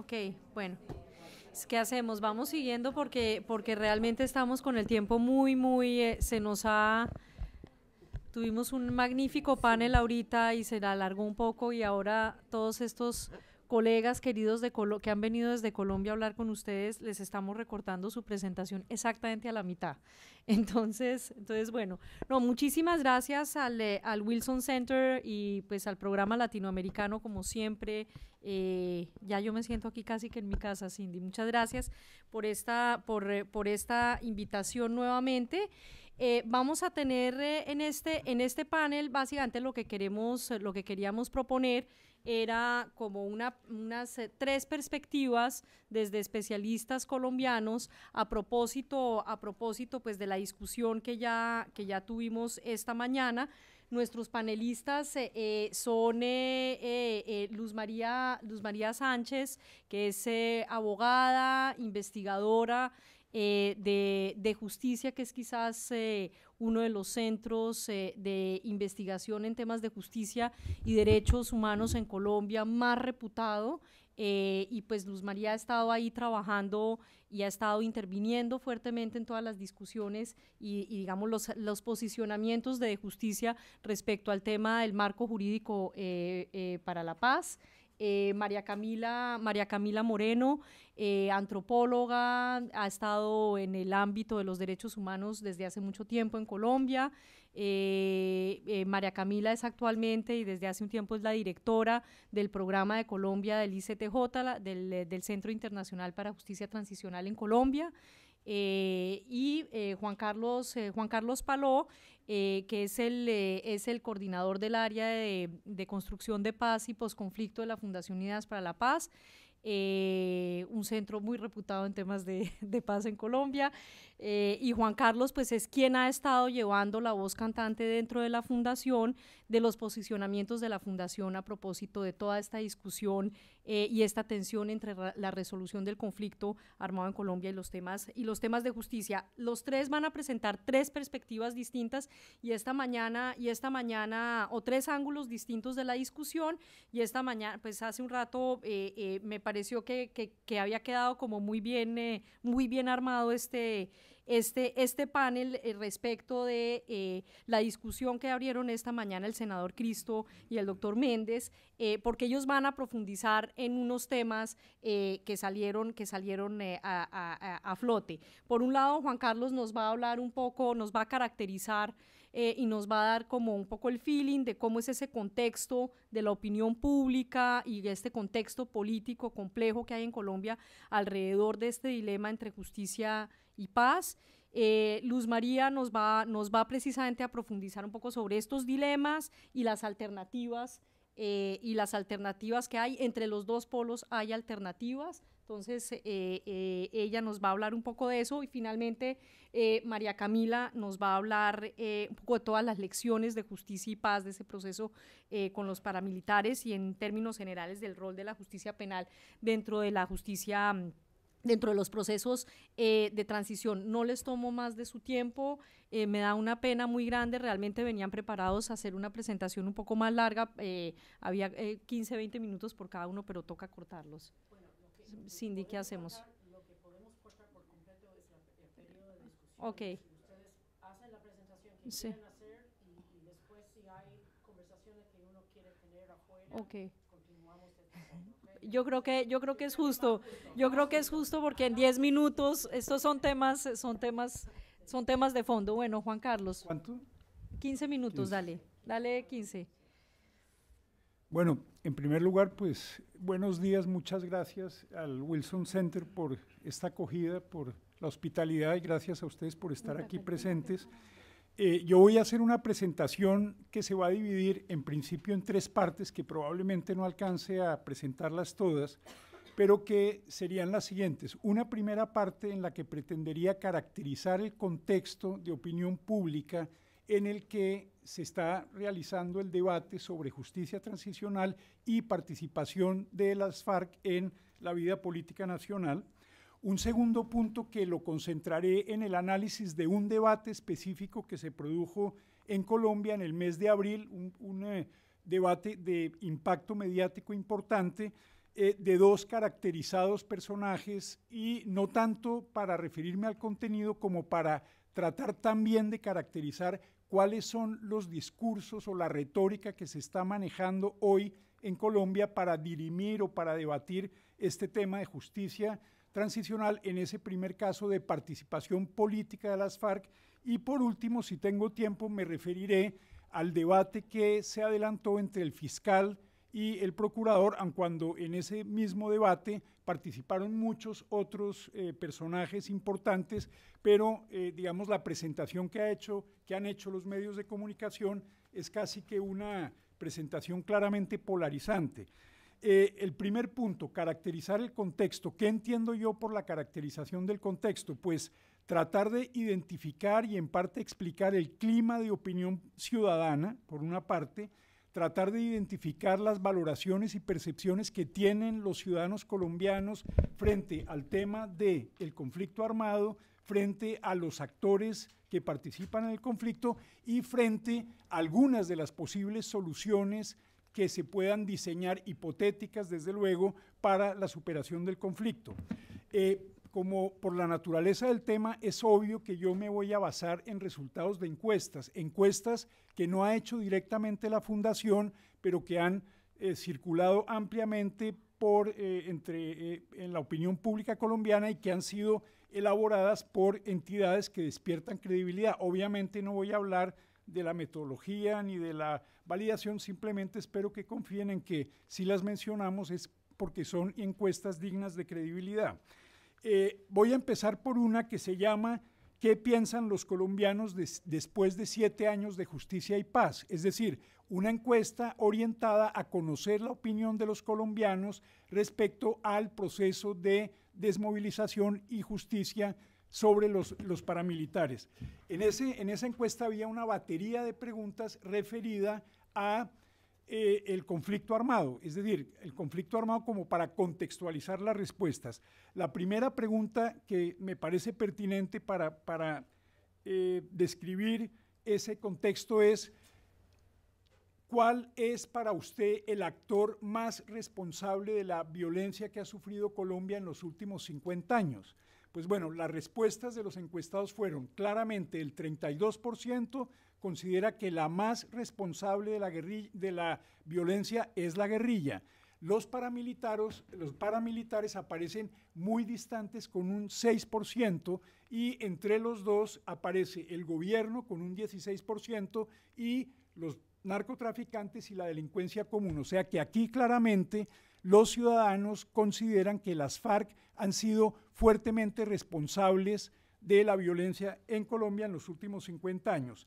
Ok, bueno. ¿Qué hacemos? Vamos siguiendo porque, porque realmente estamos con el tiempo muy, muy... Eh, se nos ha... Tuvimos un magnífico panel ahorita y se alargó un poco y ahora todos estos colegas queridos de que han venido desde Colombia a hablar con ustedes, les estamos recortando su presentación exactamente a la mitad. Entonces, entonces bueno, no, muchísimas gracias eh, al, Wilson Center y pues al programa latinoamericano como siempre. Eh, ya yo me siento aquí casi que en mi casa, Cindy. Muchas gracias por esta, por, eh, esta invitación nuevamente. vamos a tener en, este, en este panel básicamente lo que queremos, lo que queríamos proponer era como una, unas eh, tres perspectivas desde especialistas colombianos a propósito, a propósito pues de la discusión que ya, que ya tuvimos esta mañana. Nuestros panelistas eh, eh, son Luz, María, Luz María Sánchez, que es abogada, investigadora de, justicia, que es quizás uno de los centros eh, de investigación en temas de justicia y derechos humanos en Colombia más reputado. Eh, y pues Luz María ha estado ahí trabajando y ha estado interviniendo fuertemente en todas las discusiones y, digamos, los, posicionamientos de justicia respecto al tema del marco jurídico eh, para la paz. Eh, María, Camila, Camila Moreno, eh, antropóloga, ha estado en el ámbito de los derechos humanos desde hace mucho tiempo en Colombia. Eh, María Camila es actualmente y desde hace un tiempo es la directora del programa de Colombia del ICTJ, del, Centro Internacional para Justicia Transicional en Colombia. y Juan, Carlos, Juan Carlos Paló eh, que eh, es el, coordinador del área de, de construcción de paz y posconflicto de la Fundación Unidas para la Paz. Eh, un centro muy reputado en temas de, paz en Colombia. Eh, y Juan Carlos, pues es quien ha estado llevando la voz cantante dentro de la fundación, de los posicionamientos de la fundación a propósito de toda esta discusión eh, y esta tensión entre la resolución del conflicto armado en Colombia y los temas y los temas de justicia. Los tres van a presentar tres perspectivas distintas y esta mañana y esta mañana o tres ángulos distintos de la discusión y esta mañana, pues hace un rato me parece pareció que, que, había quedado como muy bien, eh, muy bien armado este, este, este panel eh, respecto de eh, la discusión que abrieron esta mañana el senador Cristo y el doctor Méndez, porque ellos van a profundizar en unos temas que salieron, que salieron a, a, a flote. Por un lado, Juan Carlos nos va a hablar un poco, nos va a caracterizar eh, y nos va a dar como un poco el feeling de cómo es ese contexto de la opinión pública y este contexto político complejo que hay en Colombia alrededor de este dilema entre justicia y paz. Eh, Luz María nos va, nos va precisamente a profundizar un poco sobre estos dilemas y las alternativas eh, y las alternativas que hay. Entre los dos polos hay alternativas. Entonces, eh, eh, ella nos va a hablar un poco de eso y finalmente María Camila nos va a hablar un poco de todas las lecciones de justicia y paz de ese proceso con los paramilitares y en términos generales del rol de la justicia penal dentro de la justicia mm, dentro de los procesos eh, de transición. No les tomo más de su tiempo, eh, me da una pena muy grande, realmente venían preparados a hacer una presentación un poco más larga, eh, había 15, eh, 20 minutos por cada uno, pero toca cortarlos. Bueno, Cindy, ¿qué hacemos? lo que podemos cortar por completo es la, el periodo de discusión. Ok. Ustedes hacen la presentación que quieren hacer y, después si hay conversaciones que uno quiere tener afuera yo creo que yo creo que es justo. Yo creo que es justo porque en 10 minutos estos son temas son temas son temas de fondo. Bueno, Juan Carlos. ¿Cuánto? 15 minutos, dale. Dale 15. Bueno, en primer lugar, pues buenos días, muchas gracias al Wilson Center por esta acogida, por la hospitalidad y gracias a ustedes por estar aquí presentes. Eh, yo voy a hacer una presentación que se va a dividir en principio en tres partes que probablemente no alcance a presentarlas todas, pero que serían las siguientes. Una primera parte en la que pretendería caracterizar el contexto de opinión pública en el que se está realizando el debate sobre justicia transicional y participación de las FARC en la vida política nacional. Un segundo punto que lo concentraré en el análisis de un debate específico que se produjo en Colombia en el mes de abril, un, eh, debate de impacto mediático importante eh, de dos caracterizados personajes y no tanto para referirme al contenido como para tratar también de caracterizar cuáles son los discursos o la retórica que se está manejando hoy en Colombia para dirimir o para debatir este tema de justicia transicional en ese primer caso de participación política de las FARC. Y por último, si tengo tiempo, me referiré al debate que se adelantó entre el fiscal y el procurador, aun cuando en ese mismo debate participaron muchos otros eh, personajes importantes, pero eh, digamos la presentación que, ha hecho, que han hecho los medios de comunicación es casi que una presentación claramente polarizante. Eh, el primer punto, caracterizar el contexto. ¿Qué entiendo yo por la caracterización del contexto? Pues tratar de identificar y en parte explicar el clima de opinión ciudadana, por una parte, tratar de identificar las valoraciones y percepciones que tienen los ciudadanos colombianos frente al tema del el conflicto armado, frente a los actores que participan en el conflicto y frente a algunas de las posibles soluciones que se puedan diseñar hipotéticas, desde luego, para la superación del conflicto. Eh, como por la naturaleza del tema, es obvio que yo me voy a basar en resultados de encuestas, encuestas que no ha hecho directamente la Fundación, pero que han eh, circulado ampliamente por, eh, entre, en la opinión pública colombiana y que han sido elaboradas por entidades que despiertan credibilidad. Obviamente no voy a hablar de la metodología ni de la validación, simplemente espero que confíen en que si las mencionamos es porque son encuestas dignas de credibilidad. Eh, voy a empezar por una que se llama ¿Qué piensan los colombianos después de siete años de justicia y paz? Es decir, una encuesta orientada a conocer la opinión de los colombianos respecto al proceso de desmovilización y justicia sobre los, paramilitares. En, esa encuesta había una batería de preguntas referida a eh, el conflicto armado, es decir, el conflicto armado como para contextualizar las respuestas. La primera pregunta que me parece pertinente para, eh, describir ese contexto es, ¿cuál es para usted el actor más responsable de la violencia que ha sufrido Colombia en los últimos 50 años? Pues bueno, las respuestas de los encuestados fueron claramente el 32% considera que la más responsable de la, violencia es la guerrilla. Los paramilitares, los paramilitares aparecen muy distantes con un 6% y entre los dos aparece el gobierno con un 16% y los narcotraficantes y la delincuencia común. O sea que aquí claramente los ciudadanos consideran que las FARC han sido fuertemente responsables de la violencia en Colombia en los últimos 50 años.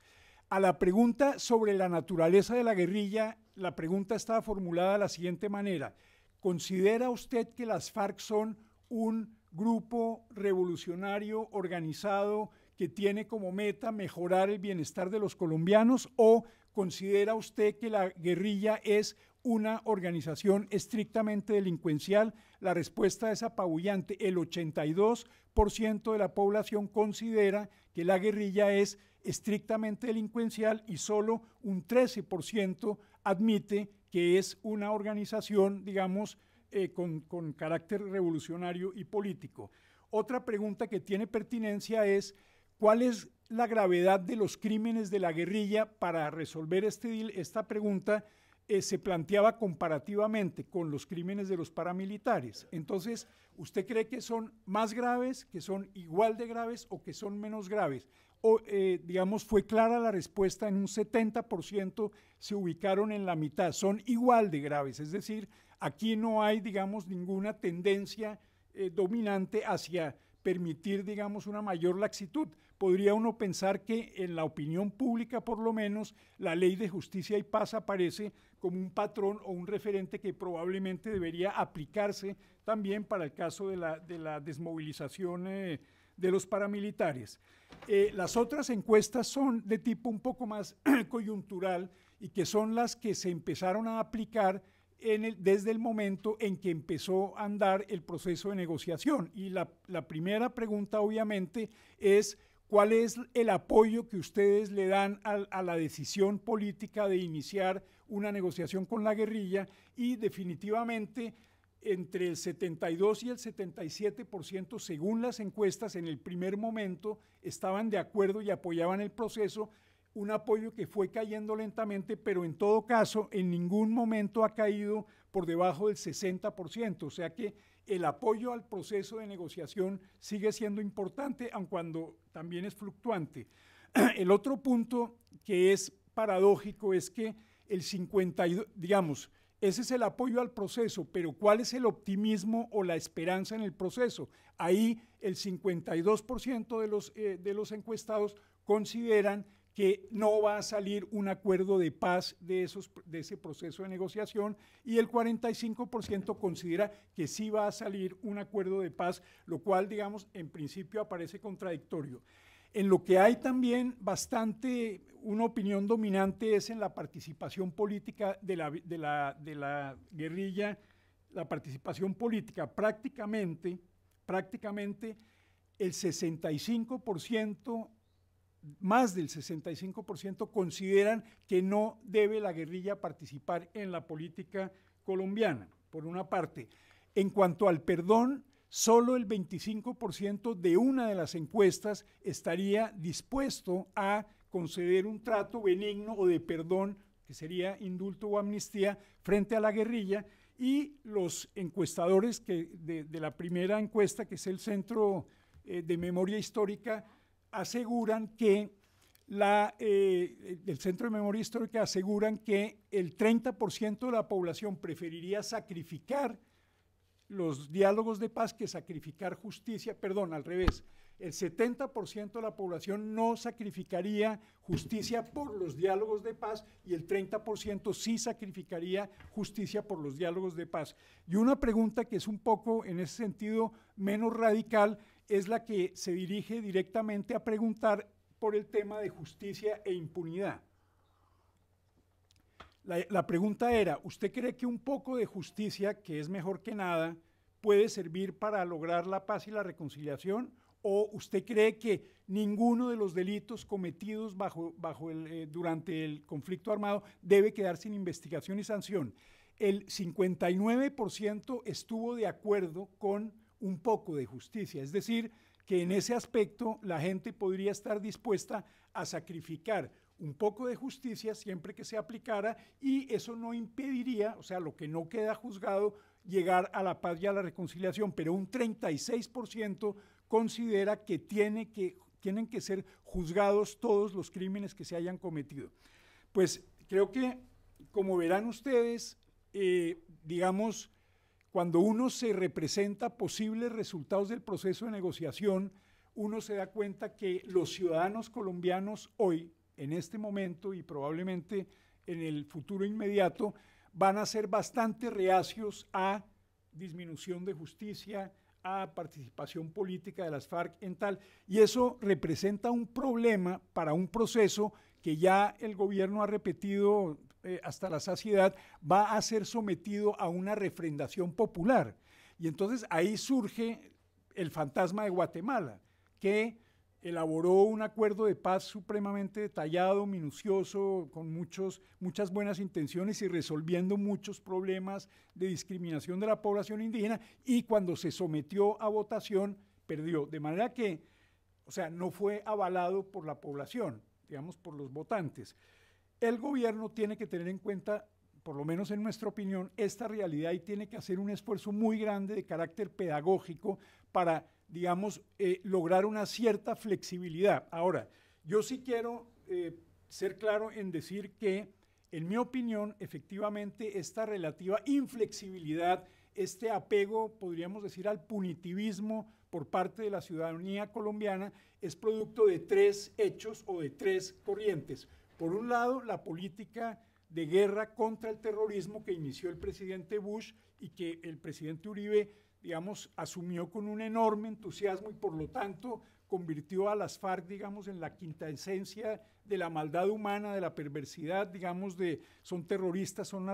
A la pregunta sobre la naturaleza de la guerrilla, la pregunta estaba formulada de la siguiente manera. ¿Considera usted que las FARC son un grupo revolucionario organizado que tiene como meta mejorar el bienestar de los colombianos o considera usted que la guerrilla es una organización estrictamente delincuencial, la respuesta es apabullante. El 82% de la población considera que la guerrilla es estrictamente delincuencial y solo un 13% admite que es una organización, digamos, eh, con, carácter revolucionario y político. Otra pregunta que tiene pertinencia es, ¿cuál es la gravedad de los crímenes de la guerrilla? Para resolver este, esta pregunta, eh, se planteaba comparativamente con los crímenes de los paramilitares. Entonces, ¿usted cree que son más graves, que son igual de graves o que son menos graves? O, eh, digamos, fue clara la respuesta, en un 70% se ubicaron en la mitad, son igual de graves, es decir, aquí no hay, digamos, ninguna tendencia eh, dominante hacia permitir, digamos, una mayor laxitud. Podría uno pensar que en la opinión pública, por lo menos, la ley de justicia y paz aparece como un patrón o un referente que probablemente debería aplicarse también para el caso de la, desmovilización eh, de los paramilitares. Eh, las otras encuestas son de tipo un poco más coyuntural y que son las que se empezaron a aplicar desde el momento en que empezó a andar el proceso de negociación. Y la, primera pregunta obviamente es cuál es el apoyo que ustedes le dan a la decisión política de iniciar una negociación con la guerrilla y definitivamente entre el 72 y el 77%, según las encuestas, en el primer momento estaban de acuerdo y apoyaban el proceso, un apoyo que fue cayendo lentamente, pero en todo caso en ningún momento ha caído por debajo del 60%, o sea que el apoyo al proceso de negociación sigue siendo importante, aun cuando también es fluctuante. El otro punto que es paradójico es que el 52, digamos, ese es el apoyo al proceso, pero ¿cuál es el optimismo o la esperanza en el proceso? Ahí el 52% de los, eh, de los encuestados consideran que no va a salir un acuerdo de paz de, esos, de ese proceso de negociación y el 45% considera que sí va a salir un acuerdo de paz, lo cual, digamos, en principio aparece contradictorio. En lo que hay también bastante, una opinión dominante es en la participación política de la, guerrilla, la participación política prácticamente, prácticamente el 65%, más del 65% consideran que no debe la guerrilla participar en la política colombiana, por una parte. En cuanto al perdón, solo el 25% de una de las encuestas estaría dispuesto a conceder un trato benigno o de perdón, que sería indulto o amnistía, frente a la guerrilla. Y los encuestadores de, la primera encuesta, que es el Centro eh, de Memoria Histórica, aseguran que la, eh, eh, el Centro de Memoria Histórica aseguran que el 30% de la población preferiría sacrificar los diálogos de paz que sacrificar justicia, perdón, al revés, el 70% de la población no sacrificaría justicia por los diálogos de paz y el 30% sí sacrificaría justicia por los diálogos de paz. Y una pregunta que es un poco en ese sentido menos radical es la que se dirige directamente a preguntar por el tema de justicia e impunidad. La, pregunta era, ¿usted cree que un poco de justicia, que es mejor que nada, puede servir para lograr la paz y la reconciliación? ¿O usted cree que ninguno de los delitos cometidos bajo, eh, durante el conflicto armado debe quedar sin investigación y sanción? El 59% estuvo de acuerdo con un poco de justicia, es decir, que en ese aspecto la gente podría estar dispuesta a sacrificar un poco de justicia siempre que se aplicara y eso no impediría, o sea, lo que no queda juzgado, llegar a la paz y a la reconciliación, pero un 36% considera que, tiene que tienen que ser juzgados todos los crímenes que se hayan cometido. Pues creo que, como verán ustedes, eh, digamos, cuando uno se representa posibles resultados del proceso de negociación, uno se da cuenta que los ciudadanos colombianos hoy, en este momento y probablemente en el futuro inmediato van a ser bastante reacios a disminución de justicia, a participación política de las FARC en tal. Y eso representa un problema para un proceso que ya el gobierno ha repetido eh, hasta la saciedad, va a ser sometido a una refrendación popular. Y entonces ahí surge el fantasma de Guatemala, que elaboró un acuerdo de paz supremamente detallado, minucioso, con muchos, muchas buenas intenciones y resolviendo muchos problemas de discriminación de la población indígena y cuando se sometió a votación perdió. De manera que, o sea, no fue avalado por la población, digamos, por los votantes. El gobierno tiene que tener en cuenta por lo menos en nuestra opinión, esta realidad y tiene que hacer un esfuerzo muy grande de carácter pedagógico para digamos, eh, lograr una cierta flexibilidad. Ahora, yo sí quiero eh, ser claro en decir que, en mi opinión, efectivamente, esta relativa inflexibilidad, este apego, podríamos decir, al punitivismo por parte de la ciudadanía colombiana, es producto de tres hechos o de tres corrientes. Por un lado, la política de guerra contra el terrorismo que inició el presidente Bush y que el presidente Uribe digamos, asumió con un enorme entusiasmo y por lo tanto convirtió a las FARC, digamos, en la quinta esencia de la maldad humana, de la perversidad, digamos, de son terroristas, son,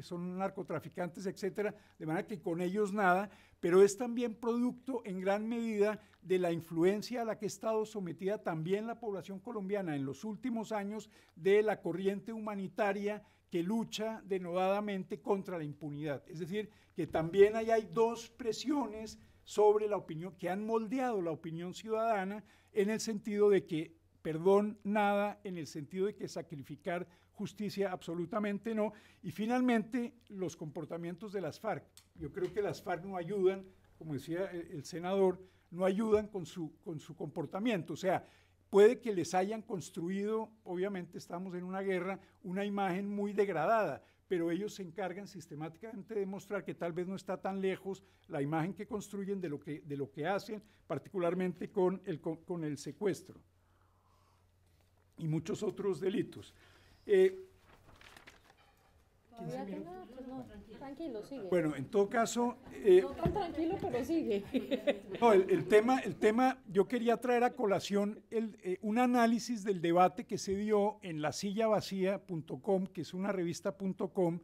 son narcotraficantes, etcétera, de manera que con ellos nada, pero es también producto en gran medida de la influencia a la que ha estado sometida también la población colombiana en los últimos años de la corriente humanitaria que lucha denodadamente contra la impunidad. Es decir, que también ahí hay dos presiones sobre la opinión, que han moldeado la opinión ciudadana en el sentido de que, perdón, nada, en el sentido de que sacrificar justicia absolutamente no. Y finalmente, los comportamientos de las FARC. Yo creo que las FARC no ayudan, como decía el, senador, no ayudan con su, con su comportamiento. O sea, puede que les hayan construido, obviamente estamos en una guerra, una imagen muy degradada, pero ellos se encargan sistemáticamente de mostrar que tal vez no está tan lejos la imagen que construyen de lo que, de lo que hacen, particularmente con el, con, el secuestro y muchos otros delitos. Eh, pues tranquilo, sigue. Bueno, en todo caso... Eh, no tan tranquilo, pero sigue. el, tema, el tema, yo quería traer a colación eh, un análisis del debate que se dio en la Silla Vacía.com, que es una revista.com,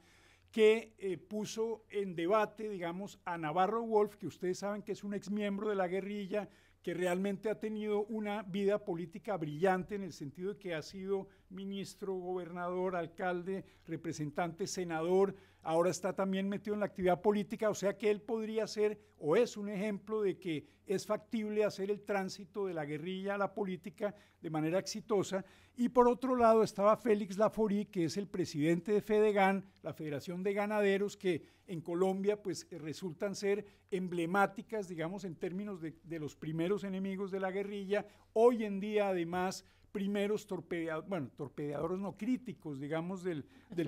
que eh, puso en debate, digamos, a Navarro Wolf, que ustedes saben que es un exmiembro de la guerrilla, que realmente ha tenido una vida política brillante en el sentido de que ha sido ministro, gobernador, alcalde, representante, senador, ahora está también metido en la actividad política, o sea que él podría ser o es un ejemplo de que es factible hacer el tránsito de la guerrilla a la política de manera exitosa. Y por otro lado estaba Félix Laforí, que es el presidente de Fedegan, la Federación de Ganaderos, que en Colombia pues resultan ser emblemáticas, digamos, en términos de, de los primeros enemigos de la guerrilla. Hoy en día además primeros torpedeadores, bueno, torpedeadores no críticos, digamos, del,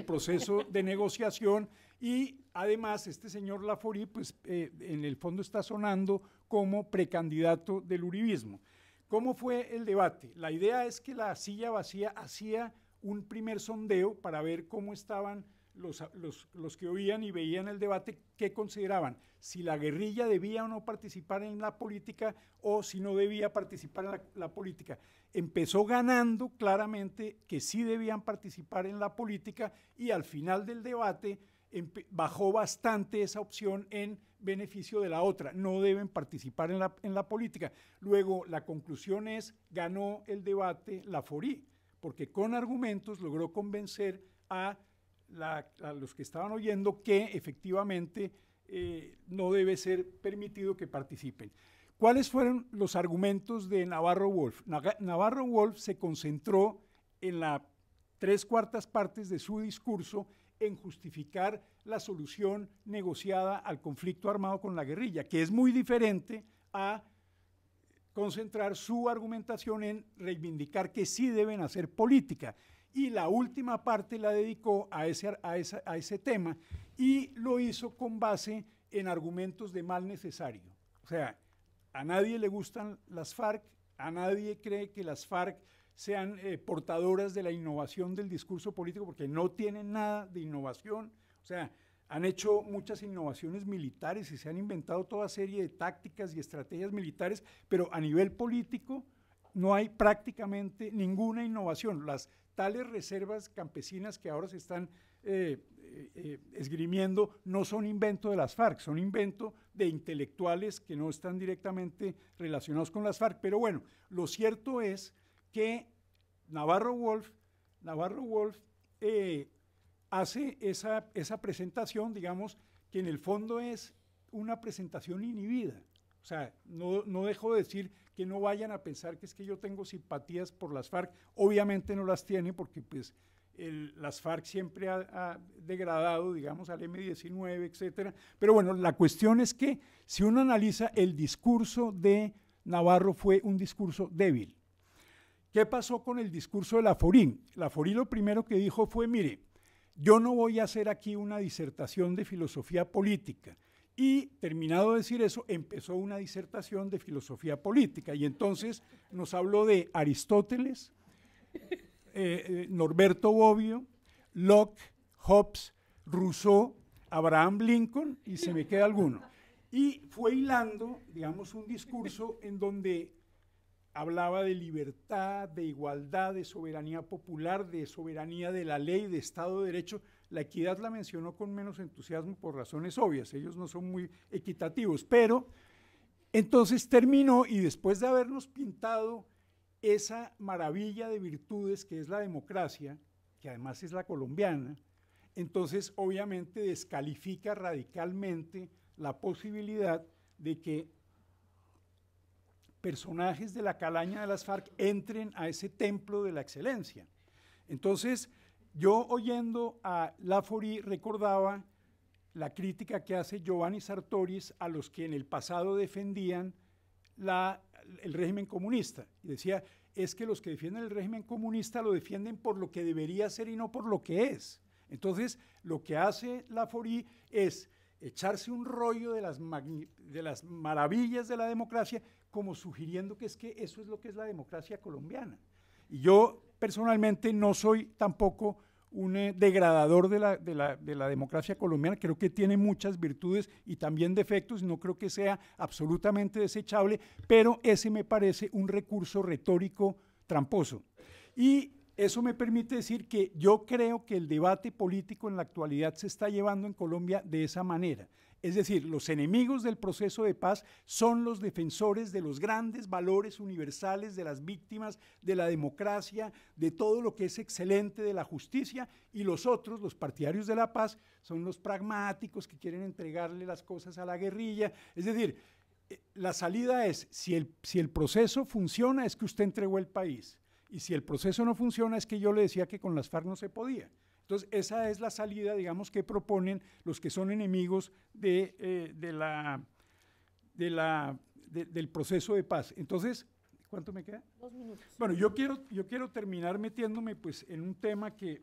proceso de negociación. Y además, este señor Laforí, pues eh, en el fondo está sonando como precandidato del Uribismo. ¿Cómo fue el debate? La idea es que la silla vacía hacía un primer sondeo para ver cómo estaban los, que oían y veían el debate, qué consideraban, si la guerrilla debía o no participar en la política o si no debía participar en la, política. Empezó ganando claramente que sí debían participar en la política y al final del debate bajó bastante esa opción en beneficio de la otra. No deben participar en la, en la política. Luego, la conclusión es, ganó el debate la FORI, porque con argumentos logró convencer a a los que estaban oyendo que efectivamente eh, no debe ser permitido que participen. ¿Cuáles fueron los argumentos de Navarro Wolf? Navarro Wolf se concentró en las tres cuartas partes de su discurso en justificar la solución negociada al conflicto armado con la guerrilla, que es muy diferente a concentrar su argumentación en reivindicar que sí deben hacer política y la última parte la dedicó a ese, a, a ese tema y lo hizo con base en argumentos de mal necesario. O sea, a nadie le gustan las FARC, a nadie cree que las FARC sean eh, portadoras de la innovación del discurso político porque no tienen nada de innovación. O sea, han hecho muchas innovaciones militares y se han inventado toda serie de tácticas y estrategias militares, pero a nivel político no hay prácticamente ninguna innovación. Las tales reservas campesinas que ahora se están eh, eh, eh, esgrimiendo no son invento de las FARC, son invento de intelectuales que no están directamente relacionados con las FARC. Pero bueno, lo cierto es que Navarro Wolf, Navarro Wolf hace esa, presentación, digamos, que en el fondo es una presentación inhibida. O sea, no, no dejo de decir que no vayan a pensar que es que yo tengo simpatías por las FARC. Obviamente no las tiene porque pues las FARC siempre ha, degradado, digamos, al M19, etcétera. Pero bueno, la cuestión es que si uno analiza el discurso de Navarro fue un discurso débil. ¿Qué pasó con el discurso de Laforín? Laforín lo primero que dijo fue, mire, yo no voy a hacer aquí una disertación de filosofía política. Y terminado de decir eso, empezó una disertación de filosofía política y entonces nos habló de Aristóteles, eh, eh, Norberto Bobbio, Locke, Hobbes, Rousseau, Abraham Lincoln y se me queda alguno. Y fue hilando, digamos, un discurso en donde hablaba de libertad, de igualdad, de soberanía popular, de soberanía de la ley, de Estado de Derecho. La equidad la mencionó con menos entusiasmo por razones obvias, ellos no son muy equitativos, pero entonces terminó y después de habernos pintado esa maravilla de virtudes que es la democracia, que además es la colombiana, entonces obviamente descalifica radicalmente la posibilidad de que personajes de la calaña de las FARC entren a ese templo de la excelencia. Entonces, yo oyendo a Lafori recordaba la crítica que hace Giovanni Sartoris a los que en el pasado defendían el régimen comunista. Y decía, es que los que defienden el régimen comunista lo defienden por lo que debería ser y no por lo que es. Entonces, lo que hace Lafori es echarse un rollo de las, de las maravillas de la democracia, como sugiriendo que es que eso es lo que es la democracia colombiana. Y yo personalmente no soy tampoco un eh, degradador de la, de la, democracia colombiana. Creo que tiene muchas virtudes y también defectos. No creo que sea absolutamente desechable, pero ese me parece un recurso retórico tramposo. Y eso me permite decir que yo creo que el debate político en la actualidad se está llevando en Colombia de esa manera. Es decir, los enemigos del proceso de paz son los defensores de los grandes valores universales de las víctimas, de la democracia, de todo lo que es excelente, de la justicia, y los otros, los partidarios de la paz, son los pragmáticos que quieren entregarle las cosas a la guerrilla. Es decir, eh, la salida es, si el, si el proceso funciona, es que usted entregó el país. Y si el proceso no funciona, es que yo le decía que con las FARC no se podía. Entonces, esa es la salida, digamos, que proponen los que son enemigos eh, del proceso de paz. Entonces, ¿cuánto me queda? Dos minutos. Bueno, yo quiero, terminar metiéndome pues, en un tema que,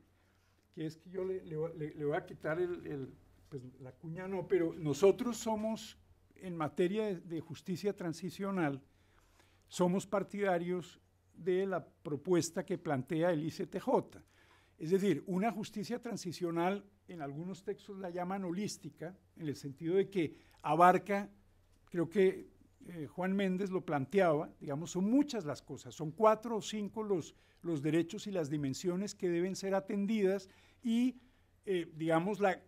es que yo le, voy a quitar el, pues, la cuña, no, pero nosotros somos, en materia de justicia transicional, somos partidarios de la propuesta que plantea el ICTJ. Es decir, una justicia transicional, en algunos textos la llaman holística, en el sentido de que abarca, creo que eh, Juan Méndez lo planteaba, digamos, son muchas las cosas, son cuatro o cinco los, los derechos y las dimensiones que deben ser atendidas y, eh, digamos, la,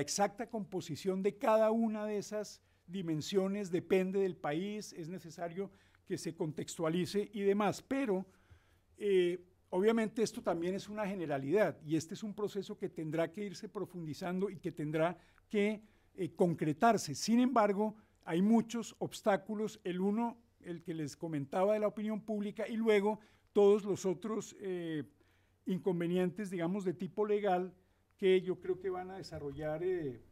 exacta composición de cada una de esas dimensiones depende del país, es necesario que se contextualice y demás, pero... Eh, Obviamente esto también es una generalidad y este es un proceso que tendrá que irse profundizando y que tendrá que eh, concretarse. Sin embargo, hay muchos obstáculos, el uno, el que les comentaba de la opinión pública, y luego todos los otros eh, inconvenientes, digamos, de tipo legal, que yo creo que van a desarrollar, eh,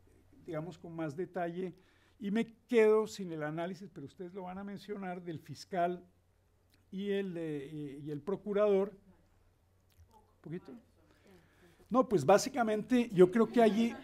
digamos, con más detalle. Y me quedo sin el análisis, pero ustedes lo van a mencionar, del fiscal y y el procurador poquito. No, pues básicamente yo creo que allí,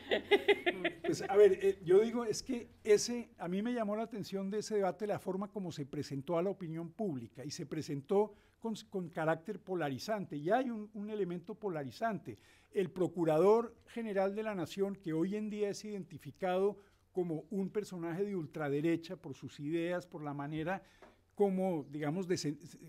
pues a ver, eh, yo digo, es que ese, a mí me llamó la atención de ese debate la forma como se presentó a la opinión pública y se presentó con, carácter polarizante. Y hay un, un, elemento polarizante. El Procurador General de la Nación, que hoy en día es identificado como un personaje de ultraderecha por sus ideas, por la manera como digamos,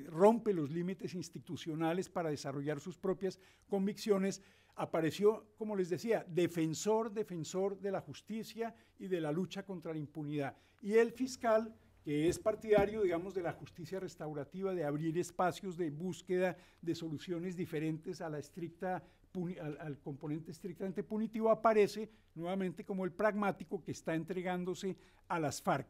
rompe los límites institucionales para desarrollar sus propias convicciones, apareció, como les decía, defensor, defensor de la justicia y de la lucha contra la impunidad. Y el fiscal que es partidario, digamos, de la justicia restaurativa, de abrir espacios de búsqueda de soluciones diferentes a la estricta al, componente estrictamente punitivo, aparece nuevamente como el pragmático que está entregándose a las FARC.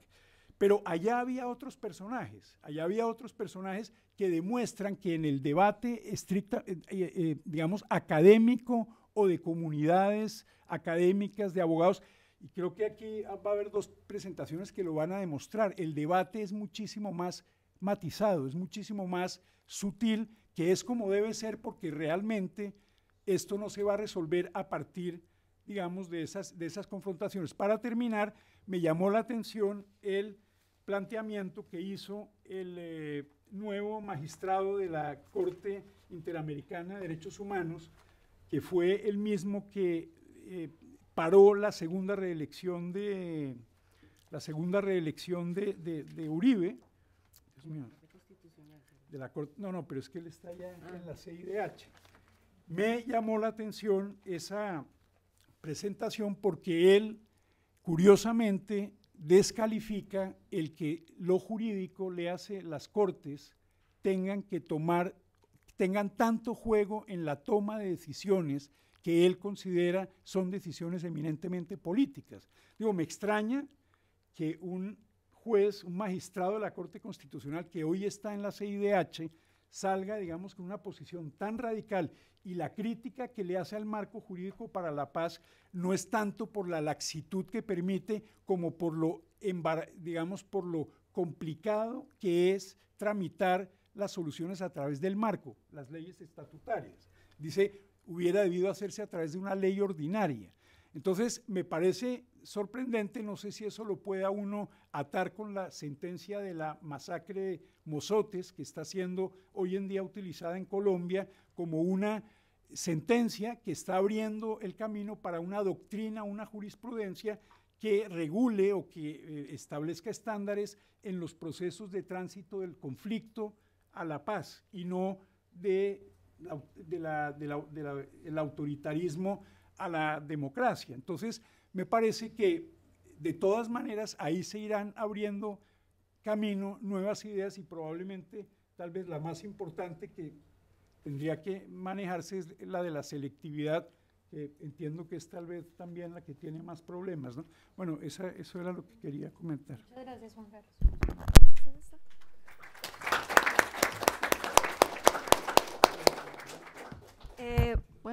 Pero allá había otros personajes, allá había otros personajes que demuestran que en el debate estricto eh, eh, eh, digamos, académico o de comunidades académicas, de abogados, y creo que aquí va a haber dos presentaciones que lo van a demostrar, el debate es muchísimo más matizado, es muchísimo más sutil, que es como debe ser porque realmente esto no se va a resolver a partir, digamos, de esas, de esas confrontaciones. Para terminar, me llamó la atención el planteamiento que hizo el eh, nuevo magistrado de la Corte Interamericana de Derechos Humanos, que fue el mismo que eh, paró la segunda reelección de la segunda reelección de, Uribe. de la corte, no, no, pero es que él está ya en la CIDH. Me llamó la atención esa presentación porque él, curiosamente, descalifica el que lo jurídico le hace las cortes tengan que tomar, tengan tanto juego en la toma de decisiones que él considera son decisiones eminentemente políticas. Digo, me extraña que un juez, un magistrado de la Corte Constitucional que hoy está en la CIDH, salga, digamos, con una posición tan radical y la crítica que le hace al marco jurídico para la paz no es tanto por la laxitud que permite como por lo, digamos, por lo complicado que es tramitar las soluciones a través del marco, las leyes estatutarias. Dice, hubiera debido hacerse a través de una ley ordinaria. Entonces, me parece sorprendente, no sé si eso lo pueda uno atar con la sentencia de la masacre de Mozotes, que está siendo hoy en día utilizada en Colombia como una sentencia que está abriendo el camino para una doctrina, una jurisprudencia que regule o que eh, establezca estándares en los procesos de tránsito del conflicto a la paz y no de, del autoritarismo a la democracia. Entonces, me parece que de todas maneras ahí se irán abriendo camino, nuevas ideas y probablemente tal vez la más importante que tendría que manejarse es la de la selectividad, que entiendo que es tal vez también la que tiene más problemas. Bueno, esa, eso era lo que quería comentar. Muchas gracias, Juan Carlos.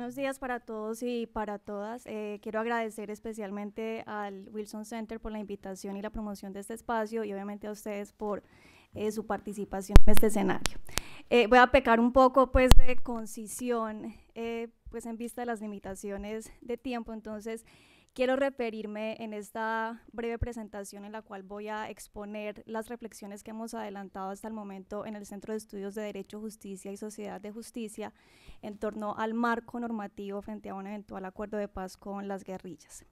Buenos días para todos y para todas. Eh, quiero agradecer especialmente al Wilson Center por la invitación y la promoción de este espacio y obviamente a ustedes por eh, su participación en este escenario. Eh, voy a pecar un poco pues de concisión, pues en vista de las limitaciones de tiempo, entonces Quiero referirme en esta breve presentación en la cual voy a exponer las reflexiones que hemos adelantado hasta el momento en el Centro de Estudios de Derecho, Justicia y Sociedad de Justicia en torno al marco normativo frente a un eventual acuerdo de paz con las guerrillas.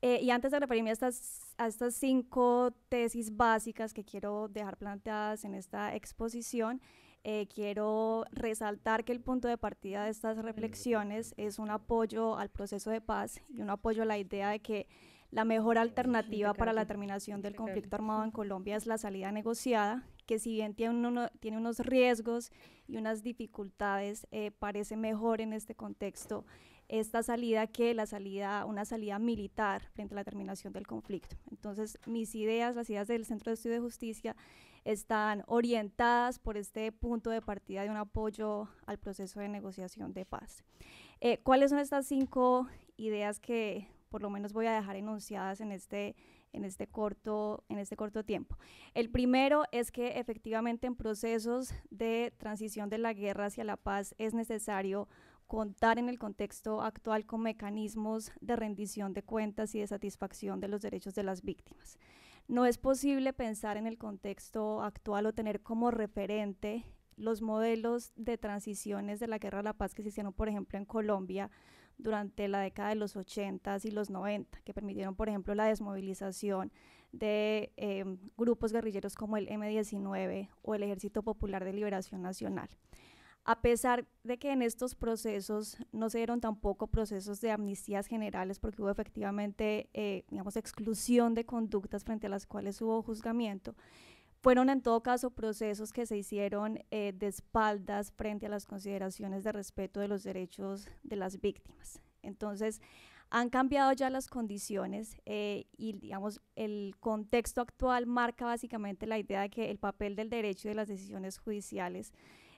Eh, y antes de referirme a estas, a estas cinco tesis básicas que quiero dejar planteadas en esta exposición, eh, quiero resaltar que el punto de partida de estas reflexiones es un apoyo al proceso de paz y un apoyo a la idea de que la mejor alternativa para la terminación del conflicto armado en Colombia es la salida negociada, que si bien tiene, unos riesgos y unas dificultades, eh, parece mejor en este contexto esta salida que la salida, una salida militar frente a la terminación del conflicto. Entonces, mis ideas, las ideas del Centro de Estudio de Justicia, están orientadas por este punto de partida de un apoyo al proceso de negociación de paz. Eh, ¿Cuáles son estas cinco ideas que por lo menos voy a dejar enunciadas en este, este en este corto tiempo. El primero es que efectivamente en procesos de transición de la guerra hacia la paz es necesario contar en el contexto actual con mecanismos de rendición de cuentas y de satisfacción de los derechos de las víctimas. No es posible pensar en el contexto actual o tener como referente los modelos de transiciones de la guerra a la paz que se hicieron, por ejemplo, en Colombia durante la década de los 80 y los 90, que permitieron, por ejemplo, la desmovilización de eh, grupos guerrilleros como el M-19 o el Ejército Popular de Liberación Nacional. A pesar de que en estos procesos no se dieron tampoco procesos de amnistías generales, porque hubo efectivamente, eh, digamos, exclusión de conductas frente a las cuales hubo juzgamiento, fueron en todo caso procesos que se hicieron eh, de espaldas frente a las consideraciones de respeto de los derechos de las víctimas. Entonces, han cambiado ya las condiciones eh, y, digamos, el contexto actual marca básicamente la idea de que el papel del derecho y de las decisiones judiciales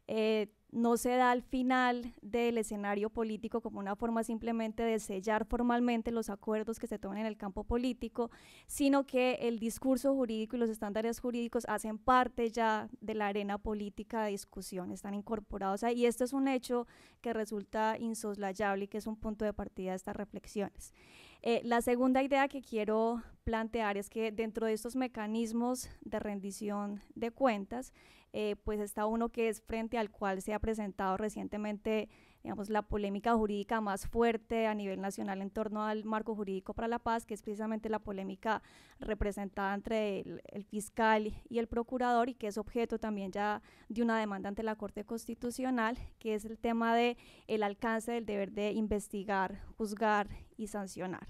eh, no se da al final del escenario político como una forma simplemente de sellar formalmente los acuerdos que se toman en el campo político, sino que el discurso jurídico y los estándares jurídicos hacen parte ya de la arena política de discusión, están incorporados ahí. Y esto es un hecho que resulta insoslayable y que es un punto de partida de estas reflexiones. Eh, la segunda idea que quiero plantear es que dentro de estos mecanismos de rendición de cuentas, eh, pues está uno que es frente al cual se ha presentado recientemente, digamos, la polémica jurídica más fuerte a nivel nacional en torno al marco jurídico para la paz, que es precisamente la polémica representada entre el, el fiscal y el procurador y que es objeto también ya de una demanda ante la Corte Constitucional, que es el tema de el alcance del deber de investigar, juzgar y sancionar.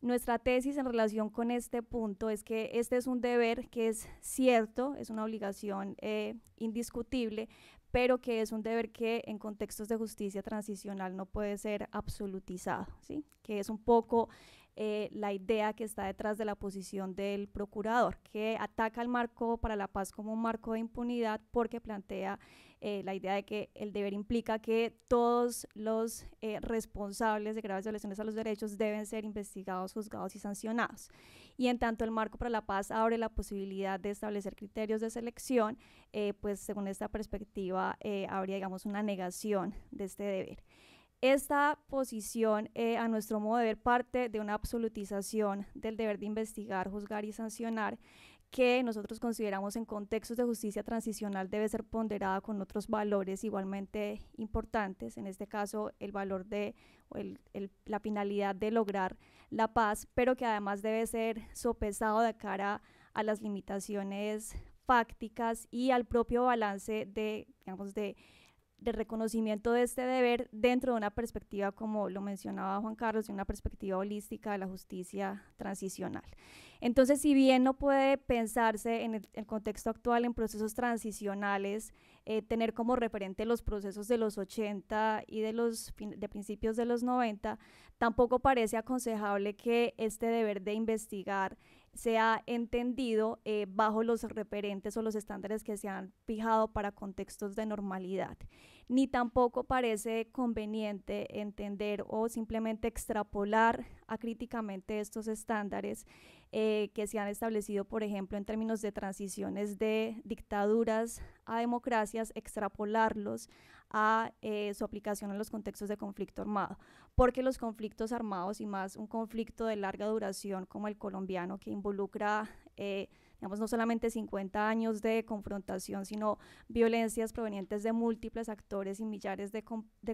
Nuestra tesis en relación con este punto es que este es un deber que es cierto, es una obligación eh, indiscutible, pero que es un deber que en contextos de justicia transicional no puede ser absolutizado, ¿sí? que es un poco eh, la idea que está detrás de la posición del procurador, que ataca el marco para la paz como un marco de impunidad porque plantea eh, la idea de que el deber implica que todos los eh, responsables de graves violaciones a los derechos deben ser investigados, juzgados y sancionados. Y en tanto el marco para la paz abre la posibilidad de establecer criterios de selección, eh, pues según esta perspectiva habría, digamos, una negación de este deber. Esta posición, a nuestro modo de ver, parte de una absolutización del deber de investigar, juzgar y sancionar, que nosotros consideramos en contextos de justicia transicional debe ser ponderada con otros valores igualmente importantes, en este caso el valor de la finalidad de lograr la paz, pero que además debe ser sopesado de cara a las limitaciones fácticas y al propio balance de, digamos, de de reconocimiento de este deber dentro de una perspectiva, como lo mencionaba Juan Carlos, de una perspectiva holística de la justicia transicional. Entonces, si bien no puede pensarse en el, contexto actual en procesos transicionales, eh, tener como referente los procesos de los 80 y de los de principios de los 90, tampoco parece aconsejable que este deber de investigar se ha entendido eh, bajo los referentes o los estándares que se han fijado para contextos de normalidad. Ni tampoco parece conveniente entender o simplemente extrapolar acríticamente estos estándares eh, que se han establecido, por ejemplo, en términos de transiciones de dictaduras a democracias, extrapolarlos a eh, su aplicación en los contextos de conflicto armado porque los conflictos armados y más un conflicto de larga duración como el colombiano que involucra eh, digamos, no solamente 50 años de confrontación, sino violencias provenientes de múltiples actores y millares de,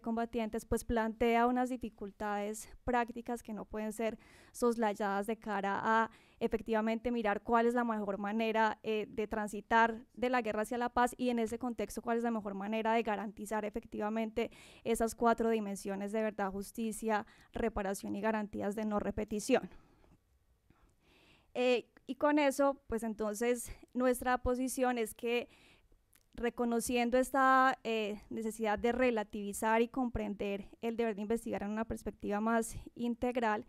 combatientes, pues plantea unas dificultades prácticas que no pueden ser soslayadas de cara a efectivamente mirar cuál es la mejor manera eh, de transitar de la guerra hacia la paz y en ese contexto cuál es la mejor manera de garantizar efectivamente esas cuatro dimensiones de verdad, justicia, reparación y garantías de no repetición. Eh, y con eso, pues entonces nuestra posición es que reconociendo esta eh, necesidad de relativizar y comprender el deber de investigar en una perspectiva más integral,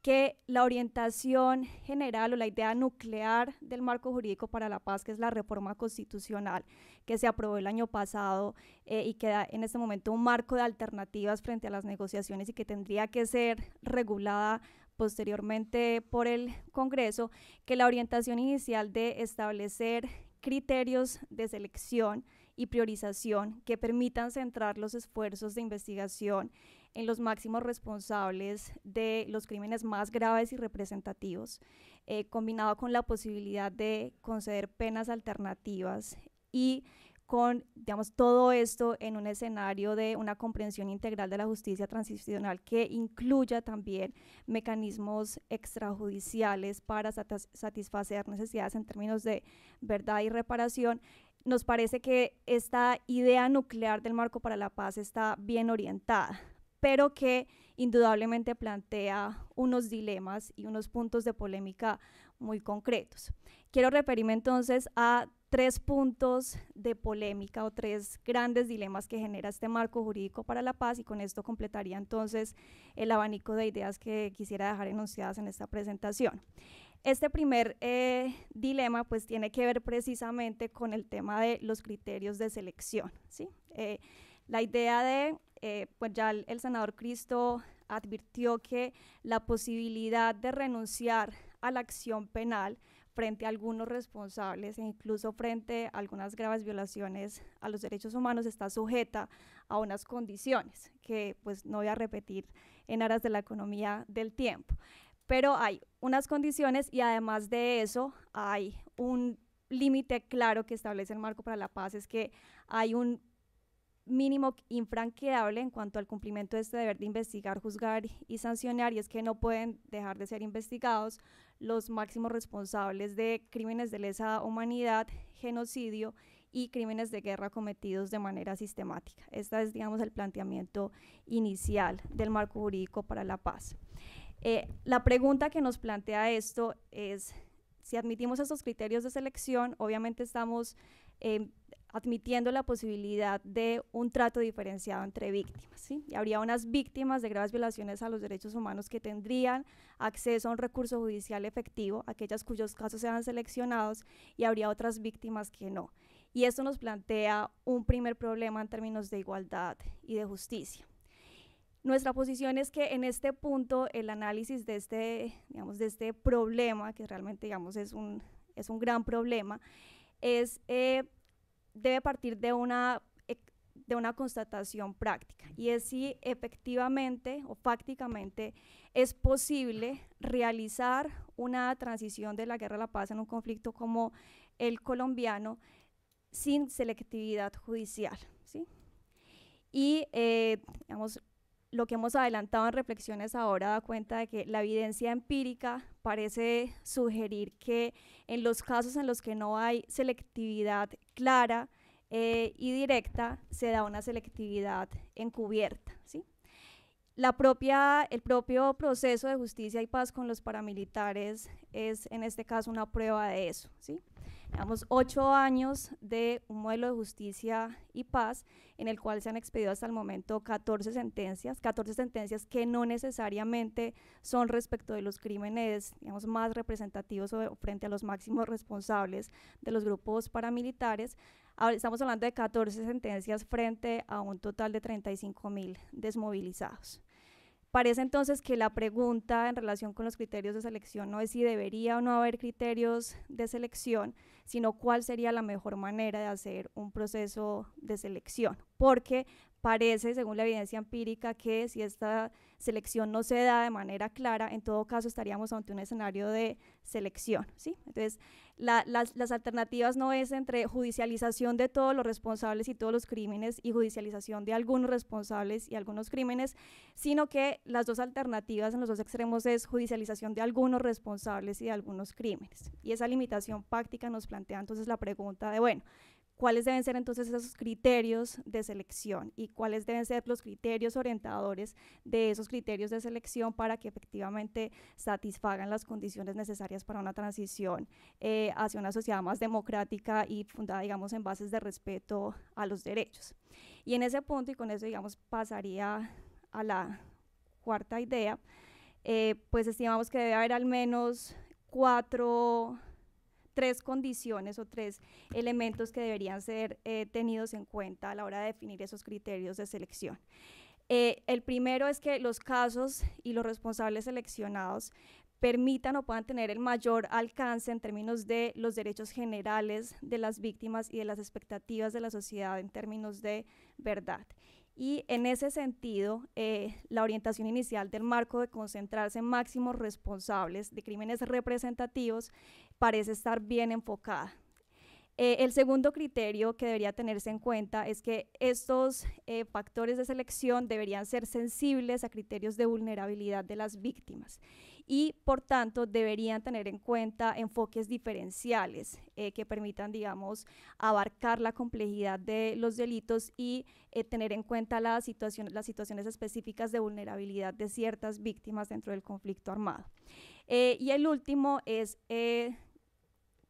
que la orientación general o la idea nuclear del marco jurídico para la paz, que es la reforma constitucional que se aprobó el año pasado eh, y que da en este momento un marco de alternativas frente a las negociaciones y que tendría que ser regulada posteriormente por el Congreso que la orientación inicial de establecer criterios de selección y priorización que permitan centrar los esfuerzos de investigación en los máximos responsables de los crímenes más graves y representativos, eh, combinado con la posibilidad de conceder penas alternativas y con, digamos, todo esto en un escenario de una comprensión integral de la justicia transicional que incluya también mecanismos extrajudiciales para satisfacer necesidades en términos de verdad y reparación, nos parece que esta idea nuclear del marco para la paz está bien orientada, pero que indudablemente plantea unos dilemas y unos puntos de polémica muy concretos. Quiero referirme entonces a tres puntos de polémica o tres grandes dilemas que genera este marco jurídico para la paz y con esto completaría entonces el abanico de ideas que quisiera dejar enunciadas en esta presentación. Este primer eh, dilema pues tiene que ver precisamente con el tema de los criterios de selección. ¿sí? Eh, la idea de, eh, pues ya el, el senador Cristo advirtió que la posibilidad de renunciar a la acción penal frente a algunos responsables e incluso frente a algunas graves violaciones a los derechos humanos está sujeta a unas condiciones que pues no voy a repetir en aras de la economía del tiempo. Pero hay unas condiciones y además de eso hay un límite claro que establece el marco para la paz, es que hay un mínimo infranqueable en cuanto al cumplimiento de este deber de investigar, juzgar y sancionar, y es que no pueden dejar de ser investigados los máximos responsables de crímenes de lesa humanidad, genocidio y crímenes de guerra cometidos de manera sistemática. Este es, digamos, el planteamiento inicial del marco jurídico para la paz. Eh, la pregunta que nos plantea esto es, si admitimos estos criterios de selección, obviamente estamos... Eh, admitiendo la posibilidad de un trato diferenciado entre víctimas. ¿sí? habría unas víctimas de graves violaciones a los derechos humanos que tendrían acceso a un recurso judicial efectivo, aquellas cuyos casos sean seleccionados, y habría otras víctimas que no. Y esto nos plantea un primer problema en términos de igualdad y de justicia. Nuestra posición es que en este punto el análisis de este, digamos, de este problema, que realmente digamos, es, un, es un gran problema, es eh, debe partir de una, e, de una constatación práctica y es si efectivamente o fácticamente es posible realizar una transición de la guerra a la paz en un conflicto como el colombiano sin selectividad judicial. ¿sí? Y eh, digamos, lo que hemos adelantado en reflexiones ahora da cuenta de que la evidencia empírica parece sugerir que en los casos en los que no hay selectividad clara eh, y directa, se da una selectividad encubierta, ¿sí? La propia, el propio proceso de justicia y paz con los paramilitares es en este caso una prueba de eso. ¿sí? ocho años de un modelo de justicia y paz en el cual se han expedido hasta el momento 14 sentencias, 14 sentencias que no necesariamente son respecto de los crímenes digamos, más representativos o frente a los máximos responsables de los grupos paramilitares, estamos hablando de 14 sentencias frente a un total de 35 mil desmovilizados. Parece entonces que la pregunta en relación con los criterios de selección no es si debería o no haber criterios de selección, sino cuál sería la mejor manera de hacer un proceso de selección, porque parece, según la evidencia empírica, que si esta selección no se da de manera clara, en todo caso estaríamos ante un escenario de selección. ¿sí? Entonces, las, las, alternativas no es entre judicialización de todos los responsables y todos los crímenes y judicialización de algunos responsables y algunos crímenes, sino que las dos alternativas en los dos extremos es judicialización de algunos responsables y de algunos crímenes. Y esa limitación práctica nos plantea entonces la pregunta de, bueno, cuáles deben ser entonces esos criterios de selección y cuáles deben ser los criterios orientadores de esos criterios de selección para que efectivamente satisfagan las condiciones necesarias para una transición eh, hacia una sociedad más democrática y fundada, digamos, en bases de respeto a los derechos. Y en ese punto, y con eso, digamos, pasaría a la cuarta idea, eh, pues estimamos que debe haber al menos cuatro tres condiciones o tres elementos que deberían ser eh, tenidos en cuenta a la hora de definir esos criterios de selección. Eh, el primero es que los casos y los responsables seleccionados permitan o puedan tener el mayor alcance en términos de los derechos generales de las víctimas y de las expectativas de la sociedad en términos de verdad. Y en ese sentido, eh, la orientación inicial del marco de concentrarse en máximos responsables de crímenes representativos parece estar bien enfocada. Eh, el segundo criterio que debería tenerse en cuenta es que estos eh, factores de selección deberían ser sensibles a criterios de vulnerabilidad de las víctimas y, por tanto, deberían tener en cuenta enfoques diferenciales eh, que permitan, digamos, abarcar la complejidad de los delitos y tener en cuenta la situación, las situaciones específicas de vulnerabilidad de ciertas víctimas dentro del conflicto armado. y el último es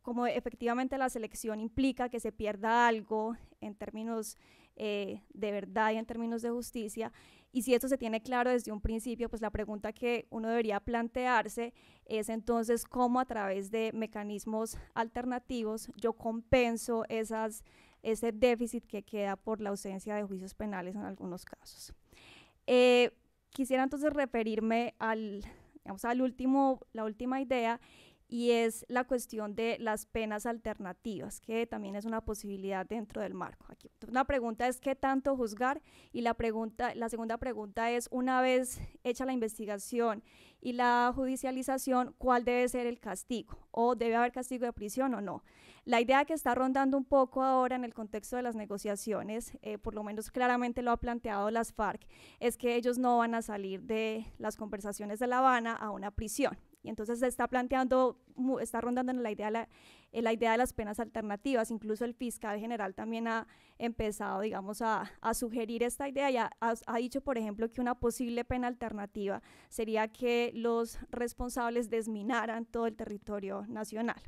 como efectivamente la selección implica que se pierda algo en términos eh, de verdad y en términos de justicia, y si esto se tiene claro desde un principio, pues la pregunta que uno debería plantearse es entonces cómo a través de mecanismos alternativos yo compenso esas, ese déficit que queda por la ausencia de juicios penales en algunos casos. Eh, quisiera entonces referirme al, al último, la última idea y es la cuestión de las penas alternativas, que también es una posibilidad dentro del marco. una pregunta es qué tanto juzgar y la, pregunta, la segunda pregunta es, una vez hecha la investigación y la judicialización, ¿cuál debe ser el castigo? ¿O debe haber castigo de prisión o no? La idea que está rondando un poco ahora en el contexto de las negociaciones, eh, por lo menos claramente lo ha planteado las FARC, es que ellos no van a salir de las conversaciones de La Habana a una prisión. Y entonces se está planteando, está rondando en la idea, eh, la, idea de las penas alternativas. Incluso el fiscal general también ha empezado, digamos, a, sugerir esta idea y ha, dicho, por ejemplo, que una posible pena alternativa sería que los responsables desminaran todo el territorio nacional.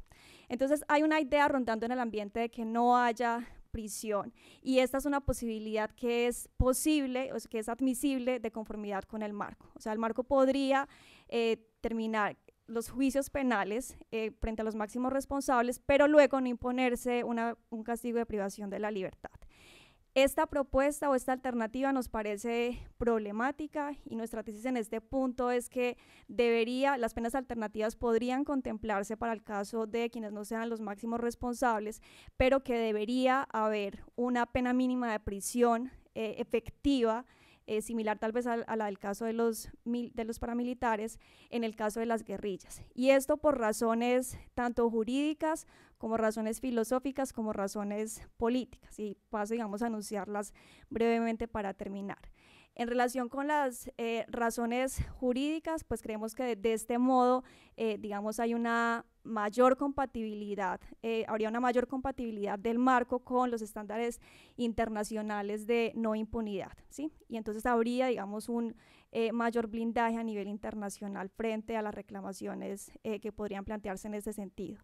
Entonces hay una idea rondando en el ambiente de que no haya prisión y esta es una posibilidad que es posible, o que es admisible de conformidad con el marco. O sea, el marco podría eh, terminar los juicios penales eh, frente a los máximos responsables, pero luego no imponerse un castigo de privación de la libertad. Esta propuesta o esta alternativa nos parece problemática y nuestra tesis en este punto es que debería, las penas alternativas podrían contemplarse para el caso de quienes no sean los máximos responsables, pero que debería haber una pena mínima de prisión eh, efectiva eh, similar tal vez a, la del caso de los, de los paramilitares, en el caso de las guerrillas. Y esto por razones tanto jurídicas como razones filosóficas, como razones políticas. Y paso, digamos, a anunciarlas brevemente para terminar. En relación con las eh, razones jurídicas, pues creemos que de, este modo, eh, digamos, hay una mayor compatibilidad, eh, habría una mayor compatibilidad del marco con los estándares internacionales de no impunidad, ¿sí? Y entonces habría, digamos, un eh, mayor blindaje a nivel internacional frente a las reclamaciones eh, que podrían plantearse en ese sentido.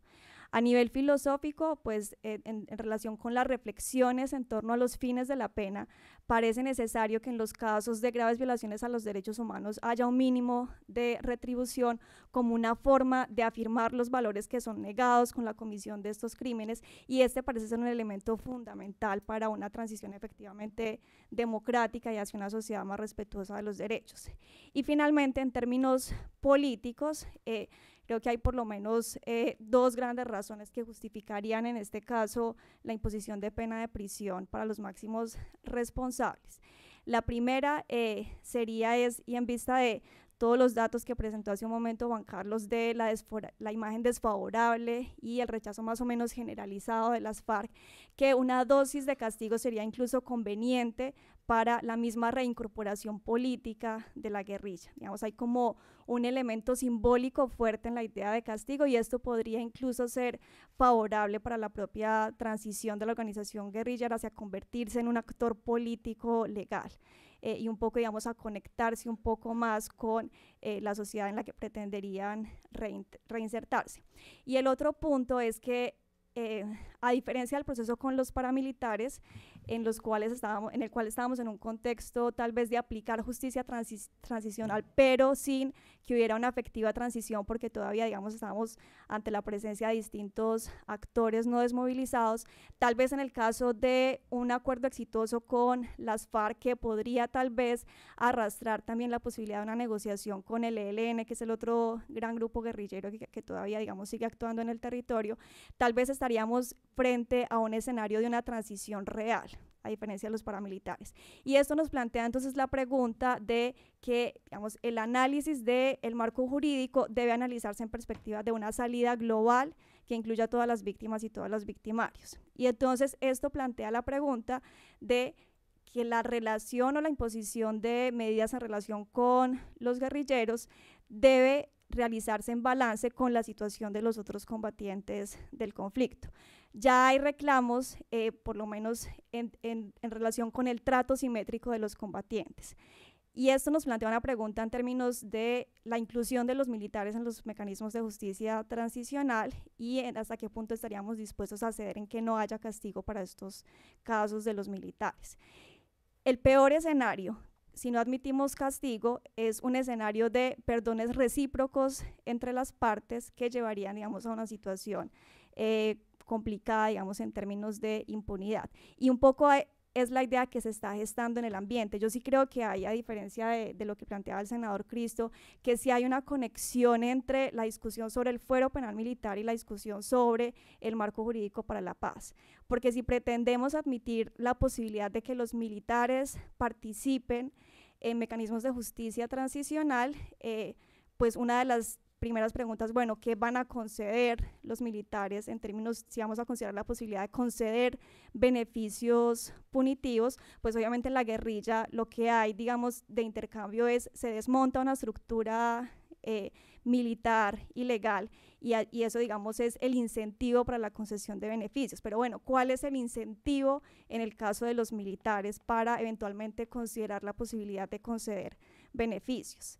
A nivel filosófico, pues e, en, relación con las reflexiones en torno a los fines de la pena, parece necesario que en los casos de graves violaciones a los derechos humanos haya un mínimo de retribución como una forma de afirmar los valores que son negados con la comisión de estos crímenes y este parece ser un elemento fundamental para una transición efectivamente democrática y hacia una sociedad más respetuosa de los derechos. Y finalmente, en términos políticos, eh, Creo que hay por lo menos eh, dos grandes razones que justificarían en este caso la imposición de pena de prisión para los máximos responsables. La primera eh, sería es, y en vista de todos los datos que presentó hace un momento Juan Carlos de la, la, imagen desfavorable y el rechazo más o menos generalizado de las FARC, que una dosis de castigo sería incluso conveniente para la misma reincorporación política de la guerrilla. Digamos, hay como un elemento simbólico fuerte en la idea de castigo y esto podría incluso ser favorable para la propia transición de la organización guerrillera hacia convertirse en un actor político legal. Eh, y un poco, digamos, a conectarse un poco más con eh, la sociedad en la que pretenderían reinsertarse. Y el otro punto es que, eh, a diferencia del proceso con los paramilitares, en los cuales estábamos, en el cual estábamos en un contexto tal vez de aplicar justicia transicional, pero sin que hubiera una efectiva transición, porque todavía, digamos, estábamos ante la presencia de distintos actores no desmovilizados. Tal vez en el caso de un acuerdo exitoso con las FARC, que podría tal vez arrastrar también la posibilidad de una negociación con el ELN, que es el otro gran grupo guerrillero que, que todavía, digamos, sigue actuando en el territorio, tal vez estaríamos frente a un escenario de una transición real a diferencia de los paramilitares. Y esto nos plantea entonces la pregunta de que, digamos, el análisis del marco jurídico debe analizarse en perspectiva de una salida global que incluya a todas las víctimas y todos los victimarios. Y entonces esto plantea la pregunta de que la relación o la imposición de medidas en relación con los guerrilleros debe realizarse en balance con la situación de los otros combatientes del conflicto. Ya hay reclamos, eh, por lo menos en, relación con el trato simétrico de los combatientes. Y esto nos plantea una pregunta en términos de la inclusión de los militares en los mecanismos de justicia transicional y hasta qué punto estaríamos dispuestos a ceder en que no haya castigo para estos casos de los militares. El peor escenario si no admitimos castigo, es un escenario de perdones recíprocos entre las partes que llevarían, digamos, a una situación eh, complicada, digamos, en términos de impunidad. Y un poco es la idea que se está gestando en el ambiente. Yo sí creo que hay, a diferencia de, lo que planteaba el senador Cristo, que sí hay una conexión entre la discusión sobre el fuero penal militar y la discusión sobre el marco jurídico para la paz. Porque si pretendemos admitir la posibilidad de que los militares participen en mecanismos de justicia transicional, eh, pues una de las primeras preguntas, bueno, ¿qué van a conceder los militares en términos, si vamos a considerar la posibilidad de conceder beneficios punitivos? Pues obviamente la guerrilla lo que hay, digamos, de intercambio es, se desmonta una estructura eh, militar ilegal y, y, eso digamos es el incentivo para la concesión de beneficios. Pero bueno, ¿cuál es el incentivo en el caso de los militares para eventualmente considerar la posibilidad de conceder beneficios?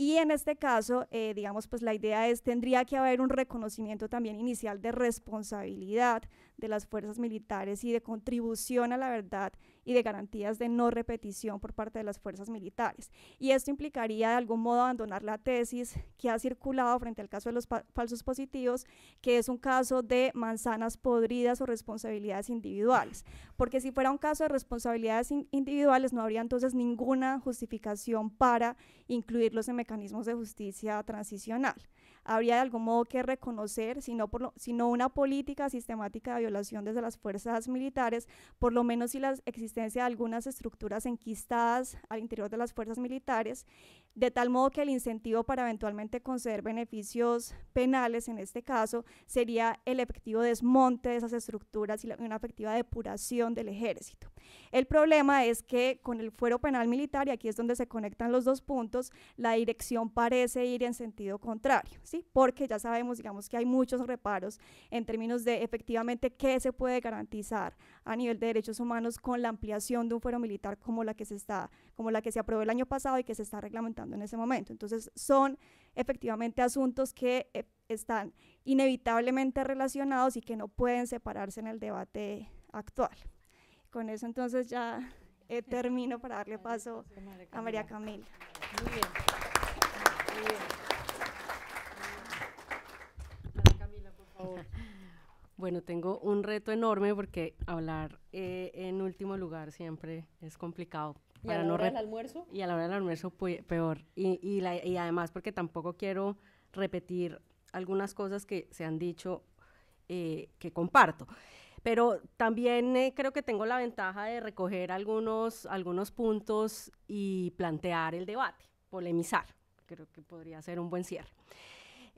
Y en este caso, eh, digamos, pues la idea es, tendría que haber un reconocimiento también inicial de responsabilidad de las fuerzas militares y de contribución a la verdad y de garantías de no repetición por parte de las fuerzas militares. Y esto implicaría de algún modo abandonar la tesis que ha circulado frente al caso de los falsos positivos, que es un caso de manzanas podridas o responsabilidades individuales. Porque si fuera un caso de responsabilidades individuales, no habría entonces ninguna justificación para incluirlos en mecanismos de justicia transicional habría de algún modo que reconocer, sino, por sino una política sistemática de violación desde las fuerzas militares, por lo menos si la existencia de algunas estructuras enquistadas al interior de las fuerzas militares, de tal modo que el incentivo para eventualmente conceder beneficios penales, en este caso, sería el efectivo desmonte de esas estructuras y una efectiva depuración del ejército. El problema es que con el fuero penal militar, y aquí es donde se conectan los dos puntos, la dirección parece ir en sentido contrario, ¿sí? porque ya sabemos, digamos, que hay muchos reparos en términos de efectivamente qué se puede garantizar a nivel de derechos humanos con la ampliación de un fuero militar como la que se está, como la que se aprobó el año pasado y que se está reglamentando en ese momento. Entonces, son efectivamente asuntos que eh, están inevitablemente relacionados y que no pueden separarse en el debate actual. Con eso entonces ya eh, termino para darle paso a María Camila. Muy bien. María Camila, por favor. Bueno, tengo un reto enorme porque hablar eh, en último lugar siempre es complicado. ¿Y a la hora del almuerzo? Y a la hora del almuerzo peor. Y, además porque tampoco quiero repetir algunas cosas que se han dicho eh, que comparto. Pero también eh, creo que tengo la ventaja de recoger algunos, algunos puntos y plantear el debate, polemizar. Creo que podría ser un buen cierre.